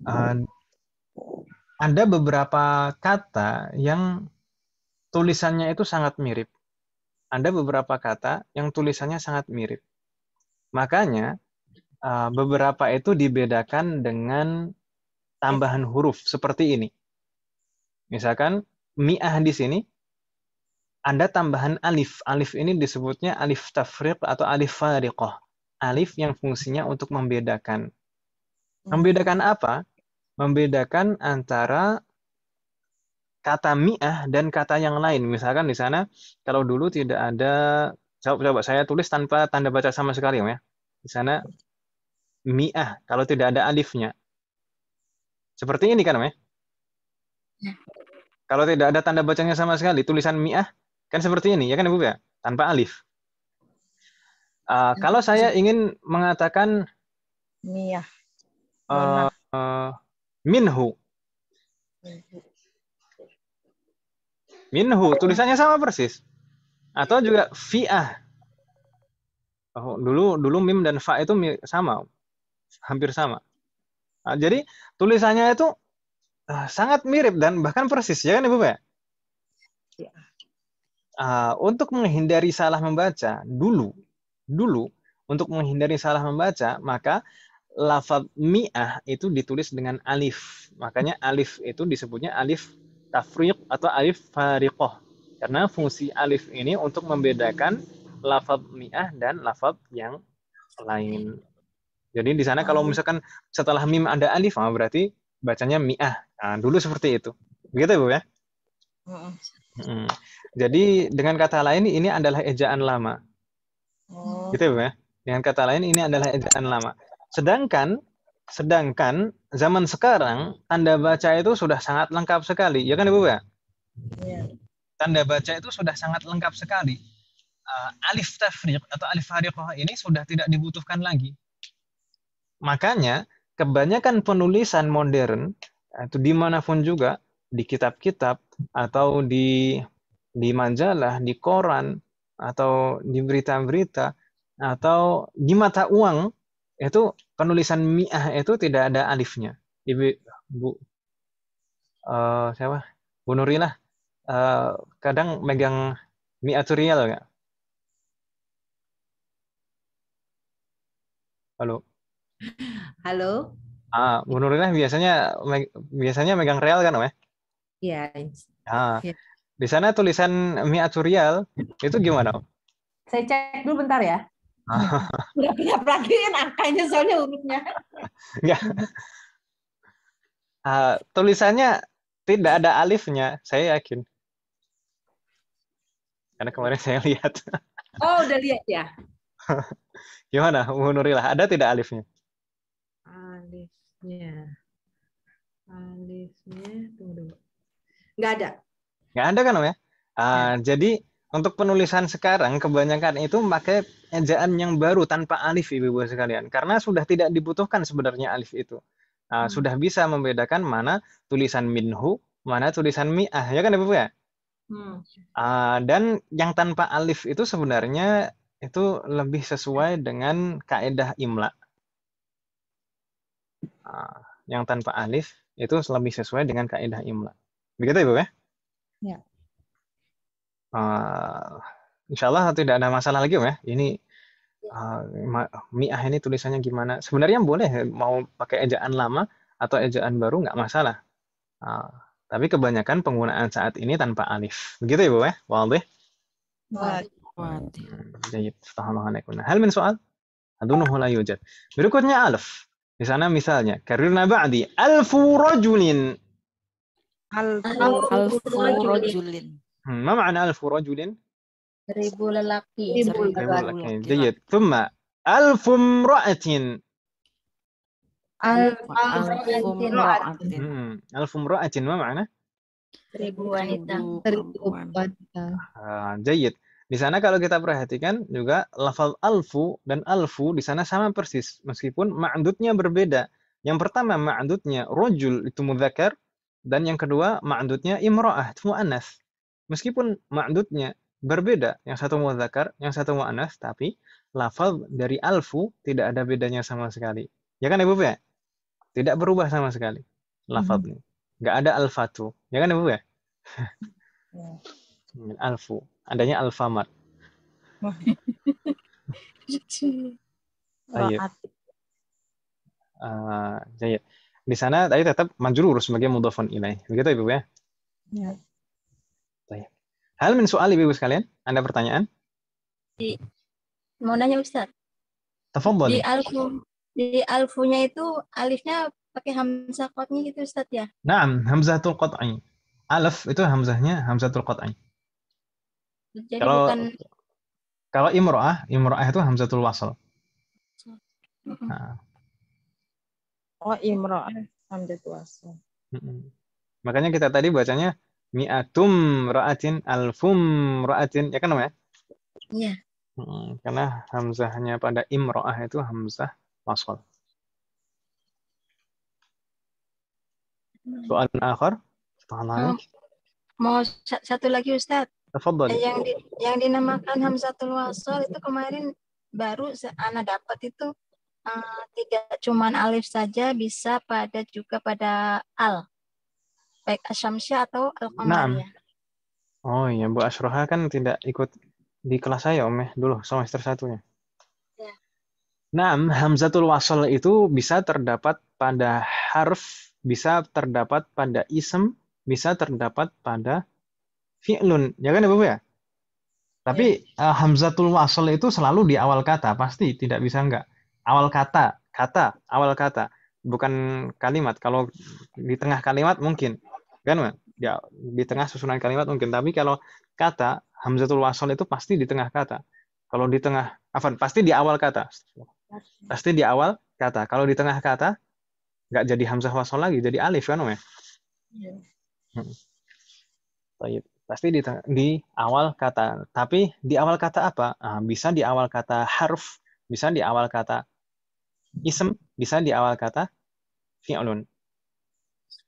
uh, ada beberapa kata yang tulisannya itu sangat mirip. Ada beberapa kata yang tulisannya sangat mirip. Makanya eh, beberapa itu dibedakan dengan tambahan huruf seperti ini. Misalkan mi'ah di sini ada tambahan alif. Alif ini disebutnya alif tafriq atau alif fariqah. Alif yang fungsinya untuk membedakan. Membedakan apa? Membedakan antara kata mi'ah dan kata yang lain. Misalkan di sana kalau dulu tidak ada coba, coba saya tulis tanpa tanda baca sama sekali ya. Di sana mi'ah kalau tidak ada alifnya. Seperti ini kan, Ya. Kalau tidak ada tanda bacanya sama sekali, tulisan mi'ah kan seperti ini, ya kan Ibu ya? Tanpa alif. Uh, ya. kalau saya ingin mengatakan mi'ah. Uh, uh, minhu. Minhu, tulisannya sama persis. Atau juga fi'ah. Oh, dulu dulu mim dan fa itu sama, hampir sama. Nah, jadi tulisannya itu uh, sangat mirip dan bahkan persis ya kan Ibu Pak? Ya. Uh, ah, untuk menghindari salah membaca dulu dulu untuk menghindari salah membaca maka lafadz mi'ah itu ditulis dengan alif. Makanya alif itu disebutnya alif tafriq atau alif fariqoh. Karena fungsi alif ini untuk membedakan lafab mi'ah dan lafab yang lain. Jadi di sana kalau hmm. misalkan setelah mim ada alif, ah, berarti bacanya mi'ah. Nah, dulu seperti itu. Begitu Bu ya? Hmm. hmm. Jadi dengan kata lain ini adalah ejaan lama. Gitu Gitu Bu ya? Dengan kata lain ini adalah ejaan lama. Sedangkan sedangkan zaman sekarang tanda baca itu sudah sangat lengkap sekali, ya kan Ibu ya? Iya. Tanda baca itu sudah sangat lengkap sekali uh, alif tafriq atau alif hariqah ini sudah tidak dibutuhkan lagi. Makanya kebanyakan penulisan modern atau dimanapun juga di kitab-kitab atau di di majalah, di koran atau di berita-berita atau di mata uang itu penulisan mi'ah itu tidak ada alifnya. Ibu Bu uh, siapa? Bu Nurilah eh, uh, kadang megang mi'atu riyal enggak? Halo. Halo. Ah, Bu Nurina biasanya biasanya megang real kan, Om ya? Iya. Ah. Ya. Di sana tulisan Mi acurial itu gimana, Om? Saya cek dulu bentar ya. Udah punya perhatiin angkanya soalnya urutnya. Enggak. Uh, tulisannya tidak ada alifnya, saya yakin. Karena kemarin saya lihat. Oh, udah lihat ya. Gimana, Bu Ada tidak alifnya? Alifnya. Alifnya, tunggu dulu. Nggak ada. Nggak ada kan, Om ya? Uh, ya. Jadi, untuk penulisan sekarang, kebanyakan itu memakai ejaan yang baru tanpa alif, Ibu-Ibu sekalian. Karena sudah tidak dibutuhkan sebenarnya alif itu. Uh, hmm. Sudah bisa membedakan mana tulisan minhu, mana tulisan mi'ah. Ya kan, Ibu-Ibu ya? Hmm. Uh, dan yang tanpa alif itu sebenarnya itu lebih sesuai dengan kaedah imla. Ah, yang tanpa alif itu lebih sesuai dengan kaedah imla. Begitu Ibu ya? Ya. Uh, ah, insya Allah tidak ada masalah lagi ya. Ini uh, mi'ah ini tulisannya gimana. Sebenarnya boleh mau pakai ejaan lama atau ejaan baru nggak masalah. Uh, tapi kebanyakan penggunaan saat ini tanpa alif. Begitu Ibu ya? Walde? Walde. خواتي subhanallah paham hal min soal soal la yujad berikutnya alf di sana misalnya karirna ba'di alfu rajulin alfu rajulin hmm, ma ma'na alfu rajulin seribu lelaki seribu lelaki جيد thumma alfu mra'atin alfu imra'atin hmm, alfu imra'atin ma ma'na seribu wanita seribu wanita ah, jayid di sana kalau kita perhatikan juga lafal alfu dan alfu di sana sama persis meskipun maandutnya berbeda. Yang pertama maandutnya rojul itu mudzakkar dan yang kedua maandutnya imra'ah itu mu'anas. Meskipun maandutnya berbeda, yang satu mudzakkar, yang satu mu'anas tapi lafal dari alfu tidak ada bedanya sama sekali. Ya kan Ibu ya? Tidak berubah sama sekali mhm. lafalnya. Mm -hmm. Nggak ada alfatu. Ya kan Ibu ya? yeah. Alfu. Adanya Alfamart. Tayyib. Uh, ah, Di sana tadi tetap majrur sebagai mudhafun ilaih. Begitu Ibu ya? Ya. Hal min soal Ibu sekalian, ada pertanyaan? Di, mau nanya Ustaz. Tafadhol. Di alfu di alfunya itu alifnya pakai hamzah qat'i gitu Ustaz ya? Naam, hamzatul qat'i. Alif itu hamzahnya hamzatul qat'i. Jadi kalau, bukan kalau imro'ah, imro'ah itu hamzatul Wasl. Nah. Oh, imro'ah hamzatul Wasl. Makanya kita tadi bacanya mi'atum ra'atin alfum ra'atin, ya kan namanya? Iya. Hmm, karena hamzahnya pada imro'ah itu hamzah wasl. Mm. Soal akhir? Oh, mau satu lagi Ustadz. Tafadhal. Eh, yang di, yang dinamakan Hamzatul Wasol itu kemarin baru anak dapat itu uh, tidak cuman alif saja bisa pada juga pada al. Baik asyamsyah atau al -Qamariyah. Nah. Ya. Oh iya Bu Asroha kan tidak ikut di kelas saya Om ya dulu semester satunya. Nah, hamzatul Wasol itu bisa terdapat pada harf, bisa terdapat pada isem bisa terdapat pada fi'lun, ya kan ya ya? Tapi ya. Uh, hamzatul wasl itu selalu di awal kata, pasti tidak bisa enggak. Awal kata, kata, awal kata, bukan kalimat. Kalau di tengah kalimat mungkin, kan Ya, di tengah susunan kalimat mungkin, tapi kalau kata hamzatul wasl itu pasti di tengah kata. Kalau di tengah, apa? pasti di awal kata. Pasti di awal kata. Kalau di tengah kata enggak jadi hamzah wasol lagi, jadi alif kan Om ya? Iya. Hmm. Baik pasti di, di awal kata. Tapi di awal kata apa? Nah, bisa di awal kata harf, bisa di awal kata isem, bisa di awal kata fi'lun.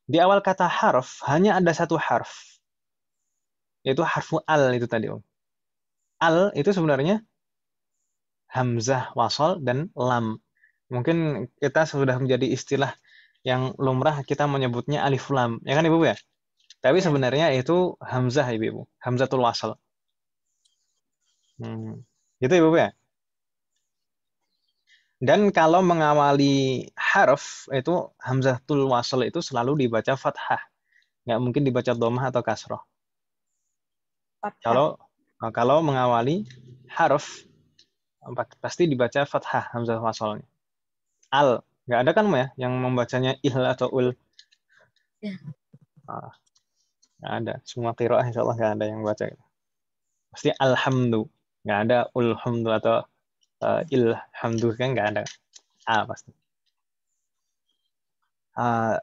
Di awal kata harf hanya ada satu harf, yaitu harfu al itu tadi om. Al itu sebenarnya hamzah wasol dan lam. Mungkin kita sudah menjadi istilah yang lumrah kita menyebutnya alif lam, ya kan ibu ya? Tapi sebenarnya itu Hamzah Ibu. ibu. Hamzatul wasal. Hmm. Gitu Ibu ibu ya. Dan kalau mengawali harf itu Hamzah hamzatul wasal itu selalu dibaca fathah. Nggak mungkin dibaca domah atau kasroh. Kalau nah, kalau mengawali harf pasti dibaca fathah hamzah wasalnya. Al nggak ada kan ya yang membacanya il atau ul. Ya. Ah. Nggak ada. Semua kiroah insya Allah nggak ada yang baca. Gitu. Pasti alhamdu. Nggak ada ulhamdu atau uh, ilhamdu kan nggak ada. A ah, pasti. Uh,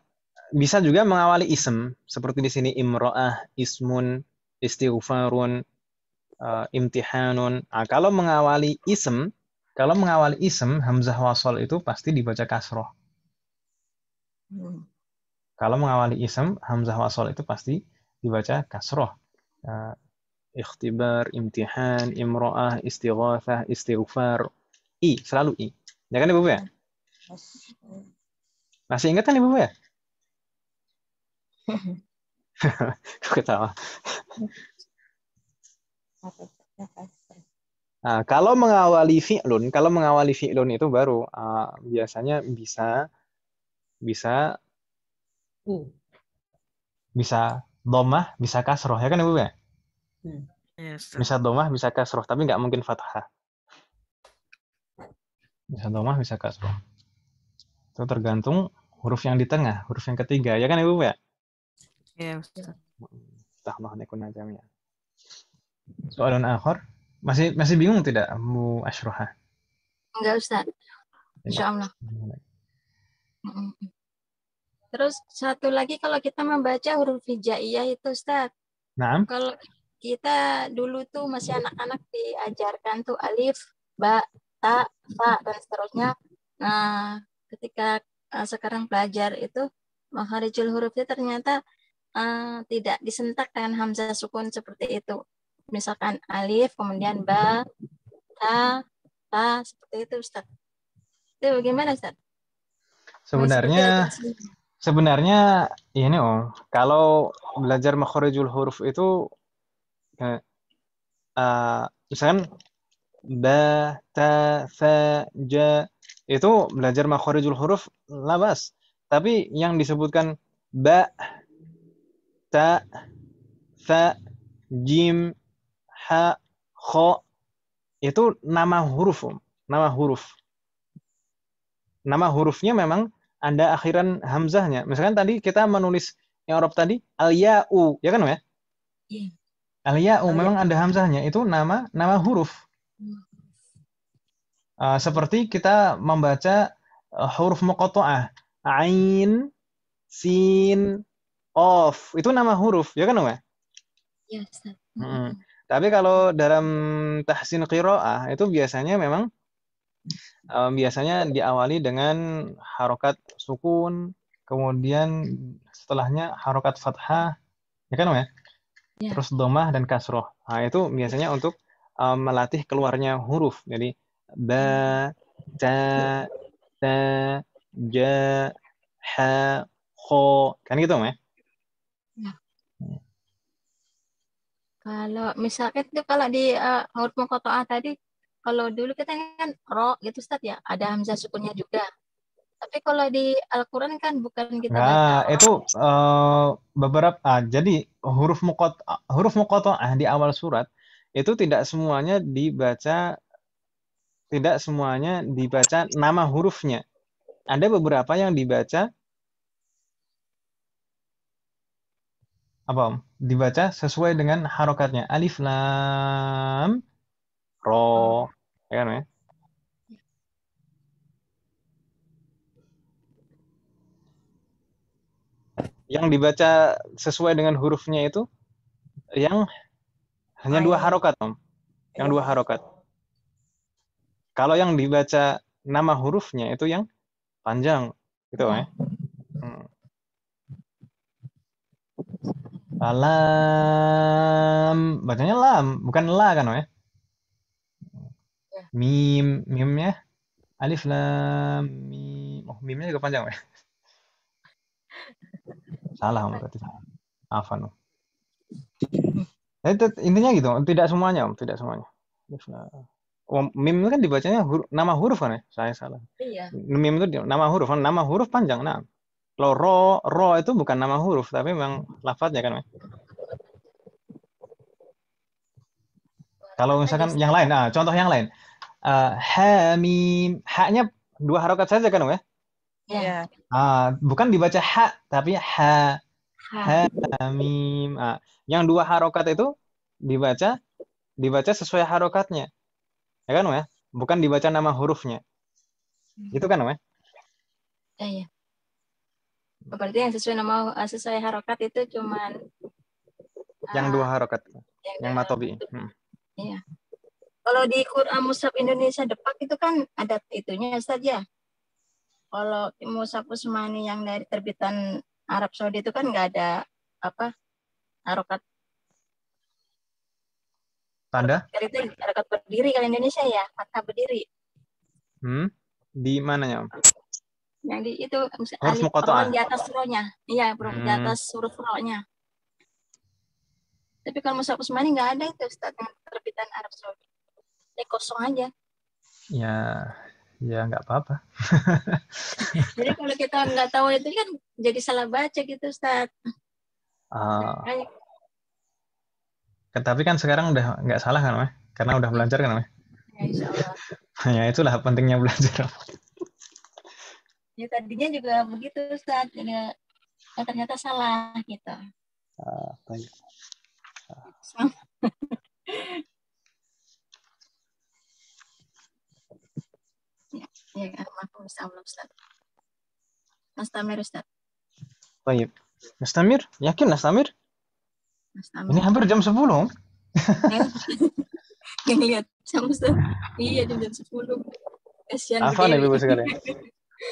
bisa juga mengawali ism seperti di sini imroah, ismun, istighfarun, uh, imtihanun. Nah, kalau mengawali ism, kalau mengawali ism hamzah wasol itu pasti dibaca kasroh. Hmm. Kalau mengawali ism hamzah wasol itu pasti dibaca kasroh. Uh, ikhtibar, imtihan, imro'ah, istighathah, istighfar. I, selalu I. Ya kan Ibu ya? Masih ingat kan Ibu ya? Ketawa. Nah, kalau mengawali fi'lun, kalau mengawali fi'lun itu baru uh, biasanya bisa bisa bisa domah bisa kasroh ya kan ibu ya? Hmm. Yes, iya, bisa domah bisa kasroh tapi nggak mungkin fathah. Bisa domah bisa kasroh. Itu tergantung huruf yang di tengah, huruf yang ketiga ya kan ibu ya? Iya. ya. Soalan akhir masih masih bingung tidak Bu Ashroha? Enggak Ustaz. Insyaallah. Terus satu lagi kalau kita membaca huruf hijaiyah itu Ustaz. Nah. Kalau kita dulu tuh masih anak-anak diajarkan tuh alif, ba, ta, fa dan seterusnya. Nah, ketika eh, sekarang belajar itu makharijul hurufnya ternyata uh, tidak disentak dengan hamzah sukun seperti itu. Misalkan alif, kemudian ba, ta, ta seperti itu Ustaz. Itu bagaimana Ustaz? Sebenarnya Sebenarnya ini Om, kalau belajar makhorijul huruf itu uh, misalkan ba, ta, fa, ja itu belajar makhorijul huruf labas. Tapi yang disebutkan ba, ta, fa, jim, ha, kho itu nama huruf, Om. Nama huruf. Nama hurufnya memang anda akhiran hamzahnya. Misalkan tadi kita menulis yang Arab tadi al-ya'u, ya kan ya? Iya. Al-ya'u al memang ada hamzahnya. Itu nama nama huruf. Uh, seperti kita membaca uh, huruf muqatta'ah. Ain, sin, of Itu nama huruf, ya kan om ya? Iya, Hmm. Tapi kalau dalam tahsin qiraah itu biasanya memang um, biasanya diawali dengan harokat sukun, kemudian setelahnya harokat fathah, ya kan Om ya? Yeah. Terus domah dan kasroh. Nah, itu biasanya untuk um, melatih keluarnya huruf. Jadi da, ta, ta, ja, ha, ho. Kan gitu Om ya? ya. Kalau misalkan itu kalau di uh, huruf mukotoah tadi kalau dulu kita kan ro gitu Ustaz ya, ada hamzah sukunnya juga. Tapi kalau di Al-Qur'an kan bukan kita Nah, baca. itu uh, beberapa uh, jadi huruf muqot, huruf muqatta'ah di awal surat itu tidak semuanya dibaca tidak semuanya dibaca nama hurufnya. Ada beberapa yang dibaca apa? Dibaca sesuai dengan harokatnya. Alif lam ro hmm. ya kan ya yang dibaca sesuai dengan hurufnya itu yang hanya dua harokat om yang dua harokat kalau yang dibaca nama hurufnya itu yang panjang gitu ya hmm. Alam, bacanya lam, bukan la kan, ya? Mim, mimnya alif lam mim. Oh, mimnya juga panjang ya. salah om berarti salah. Afan Itu eh, intinya gitu, tidak semuanya om, tidak semuanya. Alif lam. Oh, mim itu kan dibacanya nama huruf kan ya? Saya salah. Iya. Mim itu nama huruf, kan? nama huruf panjang. Nah, kalau ro, ro itu bukan nama huruf, tapi memang lafadznya kan. Kalau misalkan yang lain, nah, contoh yang lain uh, eh, hamim. Haknya dua harokat saja kan, ya? Yeah. Ya. Ya. Uh, bukan dibaca hak, tapi ha. Ha. Hamim. Uh, ah, yang dua harokat itu dibaca dibaca sesuai harokatnya. Ya kan, ya? Bukan dibaca nama hurufnya. Hmm. Itu kan, ya? Iya. yeah. Oh, berarti yang sesuai nama eh, sesuai harokat itu cuman yang ah, dua harokat, yang, yang matobi. Hmm. Iya. Kalau di Quran Musab Indonesia Depak itu kan ada itunya saja. Ya? Kalau Musab Usmani yang dari terbitan Arab Saudi itu kan nggak ada apa harokat tanda harokat berdiri kalau Indonesia ya kata berdiri hmm di mananya yang di itu huruf di atas rohnya iya di hmm. atas suruh nya tapi kalau Musab Usmani nggak ada itu Ustaz yang terbitan Arab Saudi dari kosong aja ya ya nggak apa-apa jadi kalau kita nggak tahu itu kan jadi salah baca gitu Ustaz uh, tapi kan sekarang udah nggak salah kan Meh? karena udah belajar kan Meh? Ya, ya itulah pentingnya belajar ya tadinya juga begitu Ustaz ya, ternyata salah gitu uh, baik uh. Ya, almarhum kan? Allah Ustaz. Nastamir Ustaz. Baik. Nastamir? Yakin Nastamir? Nastamir. Ini hampir jam 10. Iya, jam Iya, jam 10. Kasihan. Afan ya, Ibu sekalian.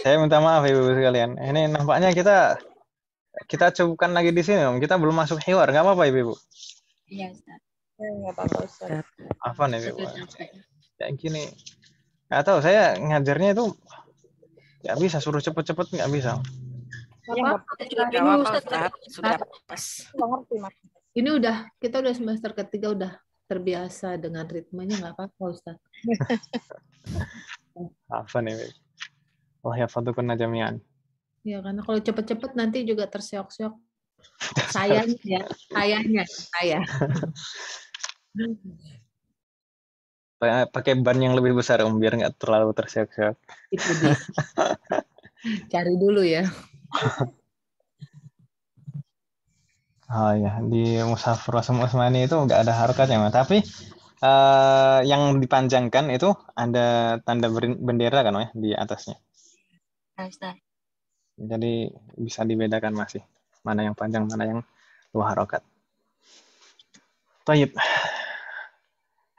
Saya minta maaf Ibu ibu sekalian. Ini nampaknya kita kita cukupkan lagi di sini, Om. Kita belum masuk hiwar. Enggak apa-apa, Ibu. Iya, Ustaz. enggak apa-apa, Ustaz. Afan ya, Ibu. Kayak gini nggak tahu saya ngajarnya itu nggak bisa suruh cepet-cepet nggak bisa ini udah kita udah semester ketiga udah terbiasa dengan ritmenya nggak apa-apa Ustaz. apa nih? wah ya kena jamian. Ya karena kalau cepet-cepet nanti juga terseok-seok. Sayangnya ya, sayangnya sayang pakai ban yang lebih besar om biar nggak terlalu terseok-seok cari dulu ya oh ya di Musafir Rasul Usmani itu nggak ada harkatnya ya, tapi uh, yang dipanjangkan itu ada tanda bendera kan ya di atasnya nah, jadi bisa dibedakan masih mana yang panjang mana yang dua harokat Tayyip.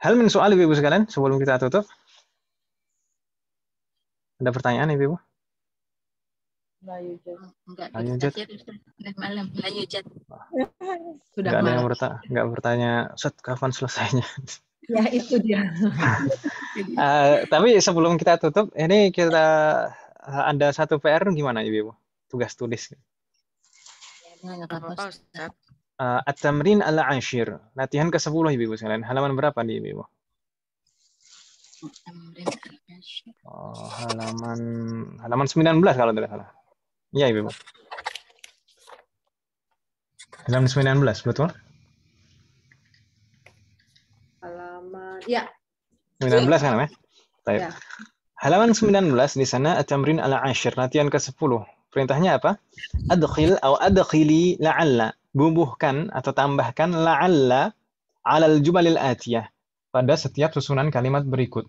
Hal min soal Ibu-Ibu sekalian sebelum kita tutup. Ada pertanyaan Ibu-Ibu? Layu jat. Enggak, Layu Sudah malam. Layu Sudah enggak ada yang bertanya, enggak bertanya, set kapan selesainya? Ya, itu dia. uh, tapi sebelum kita tutup, ini kita ada satu PR gimana Ibu? Tugas tulis. Ya, apa-apa, Ustaz. Uh, At-Tamrin al-Ashir. Latihan ke-10 Ibu-Ibu sekalian. Halaman berapa nih Ibu-Ibu? Oh, halaman halaman belas kalau tidak salah. Iya Ibu-Ibu. Halaman belas betul? Halaman ya. 19 kan ya? Baik. Ya. Halaman 19 di sana At-Tamrin ala ashir latihan ke-10. Perintahnya apa? Adkhil atau adkhili la'alla bubuhkan atau tambahkan la'alla alal jubalil atiyah pada setiap susunan kalimat berikut.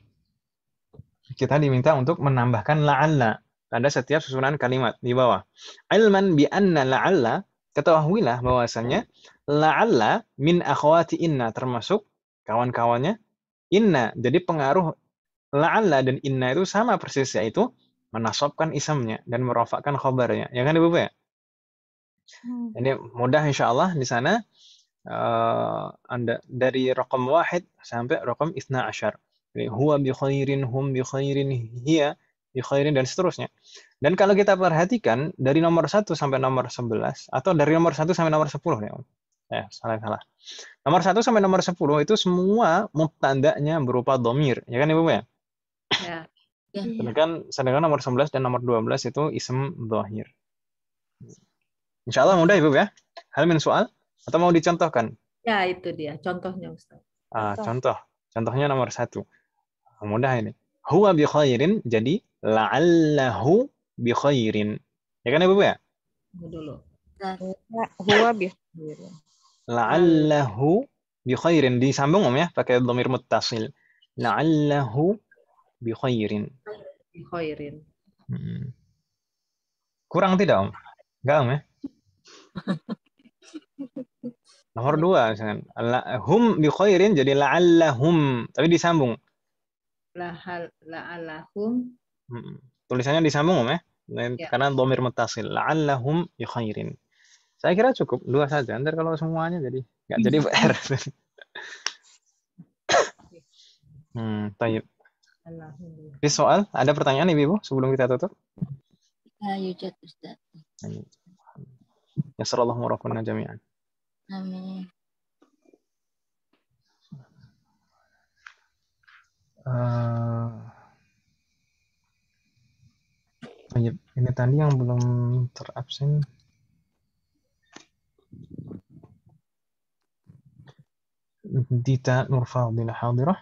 Kita diminta untuk menambahkan la'alla pada setiap susunan kalimat di bawah. Ilman bi anna la'alla ketahuilah bahwasanya la'alla min akhwati inna termasuk kawan-kawannya inna. Jadi pengaruh la'alla dan inna itu sama persis yaitu menasobkan isamnya dan merofakkan khobarnya. Ya kan Ibu ya? Hmm. Ini mudah insya Allah di sana. Uh, anda dari rokam wahid sampai rokam isna ashar. Jadi, huwa bi khairin, hum bi khairin, hiya bi khairin, dan seterusnya. Dan kalau kita perhatikan, dari nomor satu sampai nomor sebelas atau dari nomor satu sampai nomor sepuluh nih, Om. Eh, salah salah. Nomor satu sampai nomor sepuluh itu semua mutandanya berupa domir, ya kan Ibu ya? Ya. Iya. Sedangkan sedangkan nomor sebelas dan nomor dua belas itu isem dohir. Insya Allah mudah Ibu ya. Hal min soal atau mau dicontohkan? Ya itu dia contohnya Ustaz. Uh, contoh. Contohnya nomor satu. Mudah ini. Huwa bi khairin jadi la'allahu bi khairin. Ya kan Ibu ya? Dulu. Huwa bi khairin. La'allahu bi khairin disambung Om ya pakai domir mutasil. La'allahu bi khairin. Bi khairin. Hmm. Kurang tidak Om? Enggak Om ya? Nomor dua misalkan. Hum bi khairin jadi la'allahum. Tapi disambung. la'allahum. Hmm. Tulisannya disambung om ya. ya. Karena domir mutasil. La'allahum bi khairin. Saya kira cukup dua saja. nanti kalau semuanya jadi nggak jadi iya. PR. hmm, tayyib. soal, ada pertanyaan Ibu, Ibu sebelum kita tutup? Ayo, nah, Ustaz. Nasrallahu warahmatullahi jami'an. Amin. Uh, ini tadi yang belum terabsen. Dita Nurfadilah Hadirah.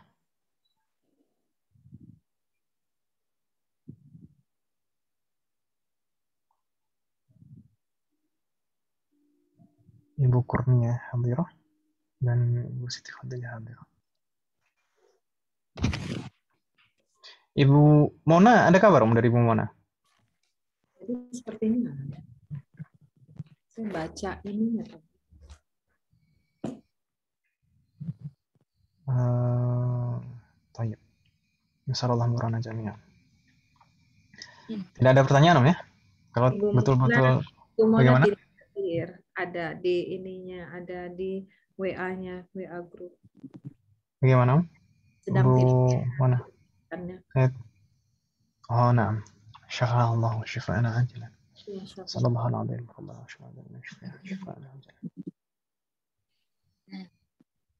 Ibu Kurnia Hadirah dan Ibu Siti Khadijah Hadirah. Ibu Mona, ada kabar Om dari Ibu Mona? Jadi seperti ini. Saya baca ini ya. Uh, eh, tayyib. Insyaallah murana hmm. Tidak ada pertanyaan Om ya? Kalau betul-betul bagaimana? Tidak ada di ininya, ada di WA-nya, WA group. Bagaimana? Sedang Bu, mana? Eh, oh, naam. Syahra Allah, syifa ana ajla. Iya, Sallallahu alaihi wa sallam.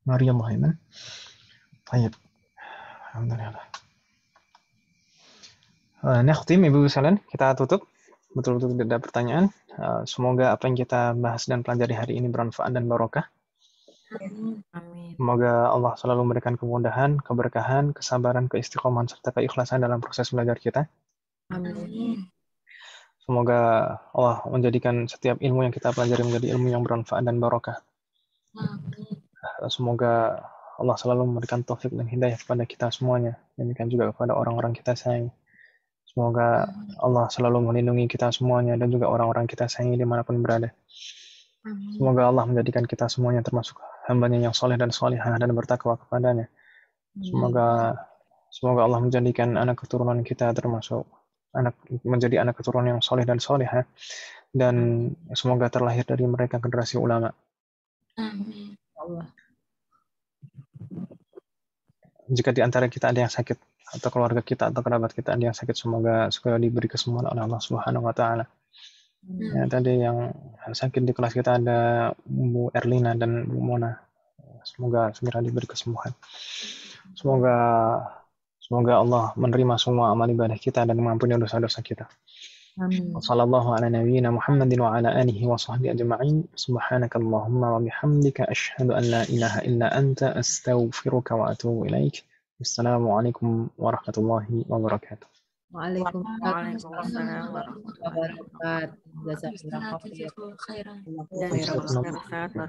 Mari Allah, ya. Tayyip. Alhamdulillah. Nah, eh, khutim, Ibu Salen. Kita tutup betul-betul tidak ada pertanyaan. Eh, semoga apa yang kita bahas dan pelajari hari ini bermanfaat dan barokah. Amin. Semoga Allah selalu memberikan kemudahan, keberkahan, kesabaran, keistiqomahan, serta keikhlasan dalam proses belajar kita. Amin. Semoga Allah menjadikan setiap ilmu yang kita pelajari menjadi ilmu yang bermanfaat dan barokah. Amin. Semoga Allah selalu memberikan taufik dan hidayah kepada kita semuanya. Demikian juga kepada orang-orang kita sayang. Semoga Allah selalu melindungi kita semuanya dan juga orang-orang kita sayangi dimanapun berada. Semoga Allah menjadikan kita semuanya termasuk hambanya yang soleh dan solehah dan bertakwa kepadanya. Semoga semoga Allah menjadikan anak keturunan kita termasuk anak menjadi anak keturunan yang soleh dan solehah dan semoga terlahir dari mereka generasi ulama. Jika di antara kita ada yang sakit, atau keluarga kita atau kerabat kita ada yang sakit semoga supaya diberi kesembuhan oleh Allah Subhanahu wa taala. Hmm. Ya, tadi yang sakit di kelas kita ada Bu Erlina dan Bu Mona. Semoga segera diberi kesembuhan. Semoga semoga Allah menerima semua amal ibadah kita dan mengampuni dosa-dosa kita. Amin. warahmatullahi ala nabiyyina Muhammadin wa ala alihi wa sahbihi ajma'in. Subhanakallahumma wa bihamdika asyhadu an la ilaha illa anta astaghfiruka wa atubu ilaika. السلام عليكم ورحمة الله وبركاته وعليكم السلام ورحمة الله وبركاته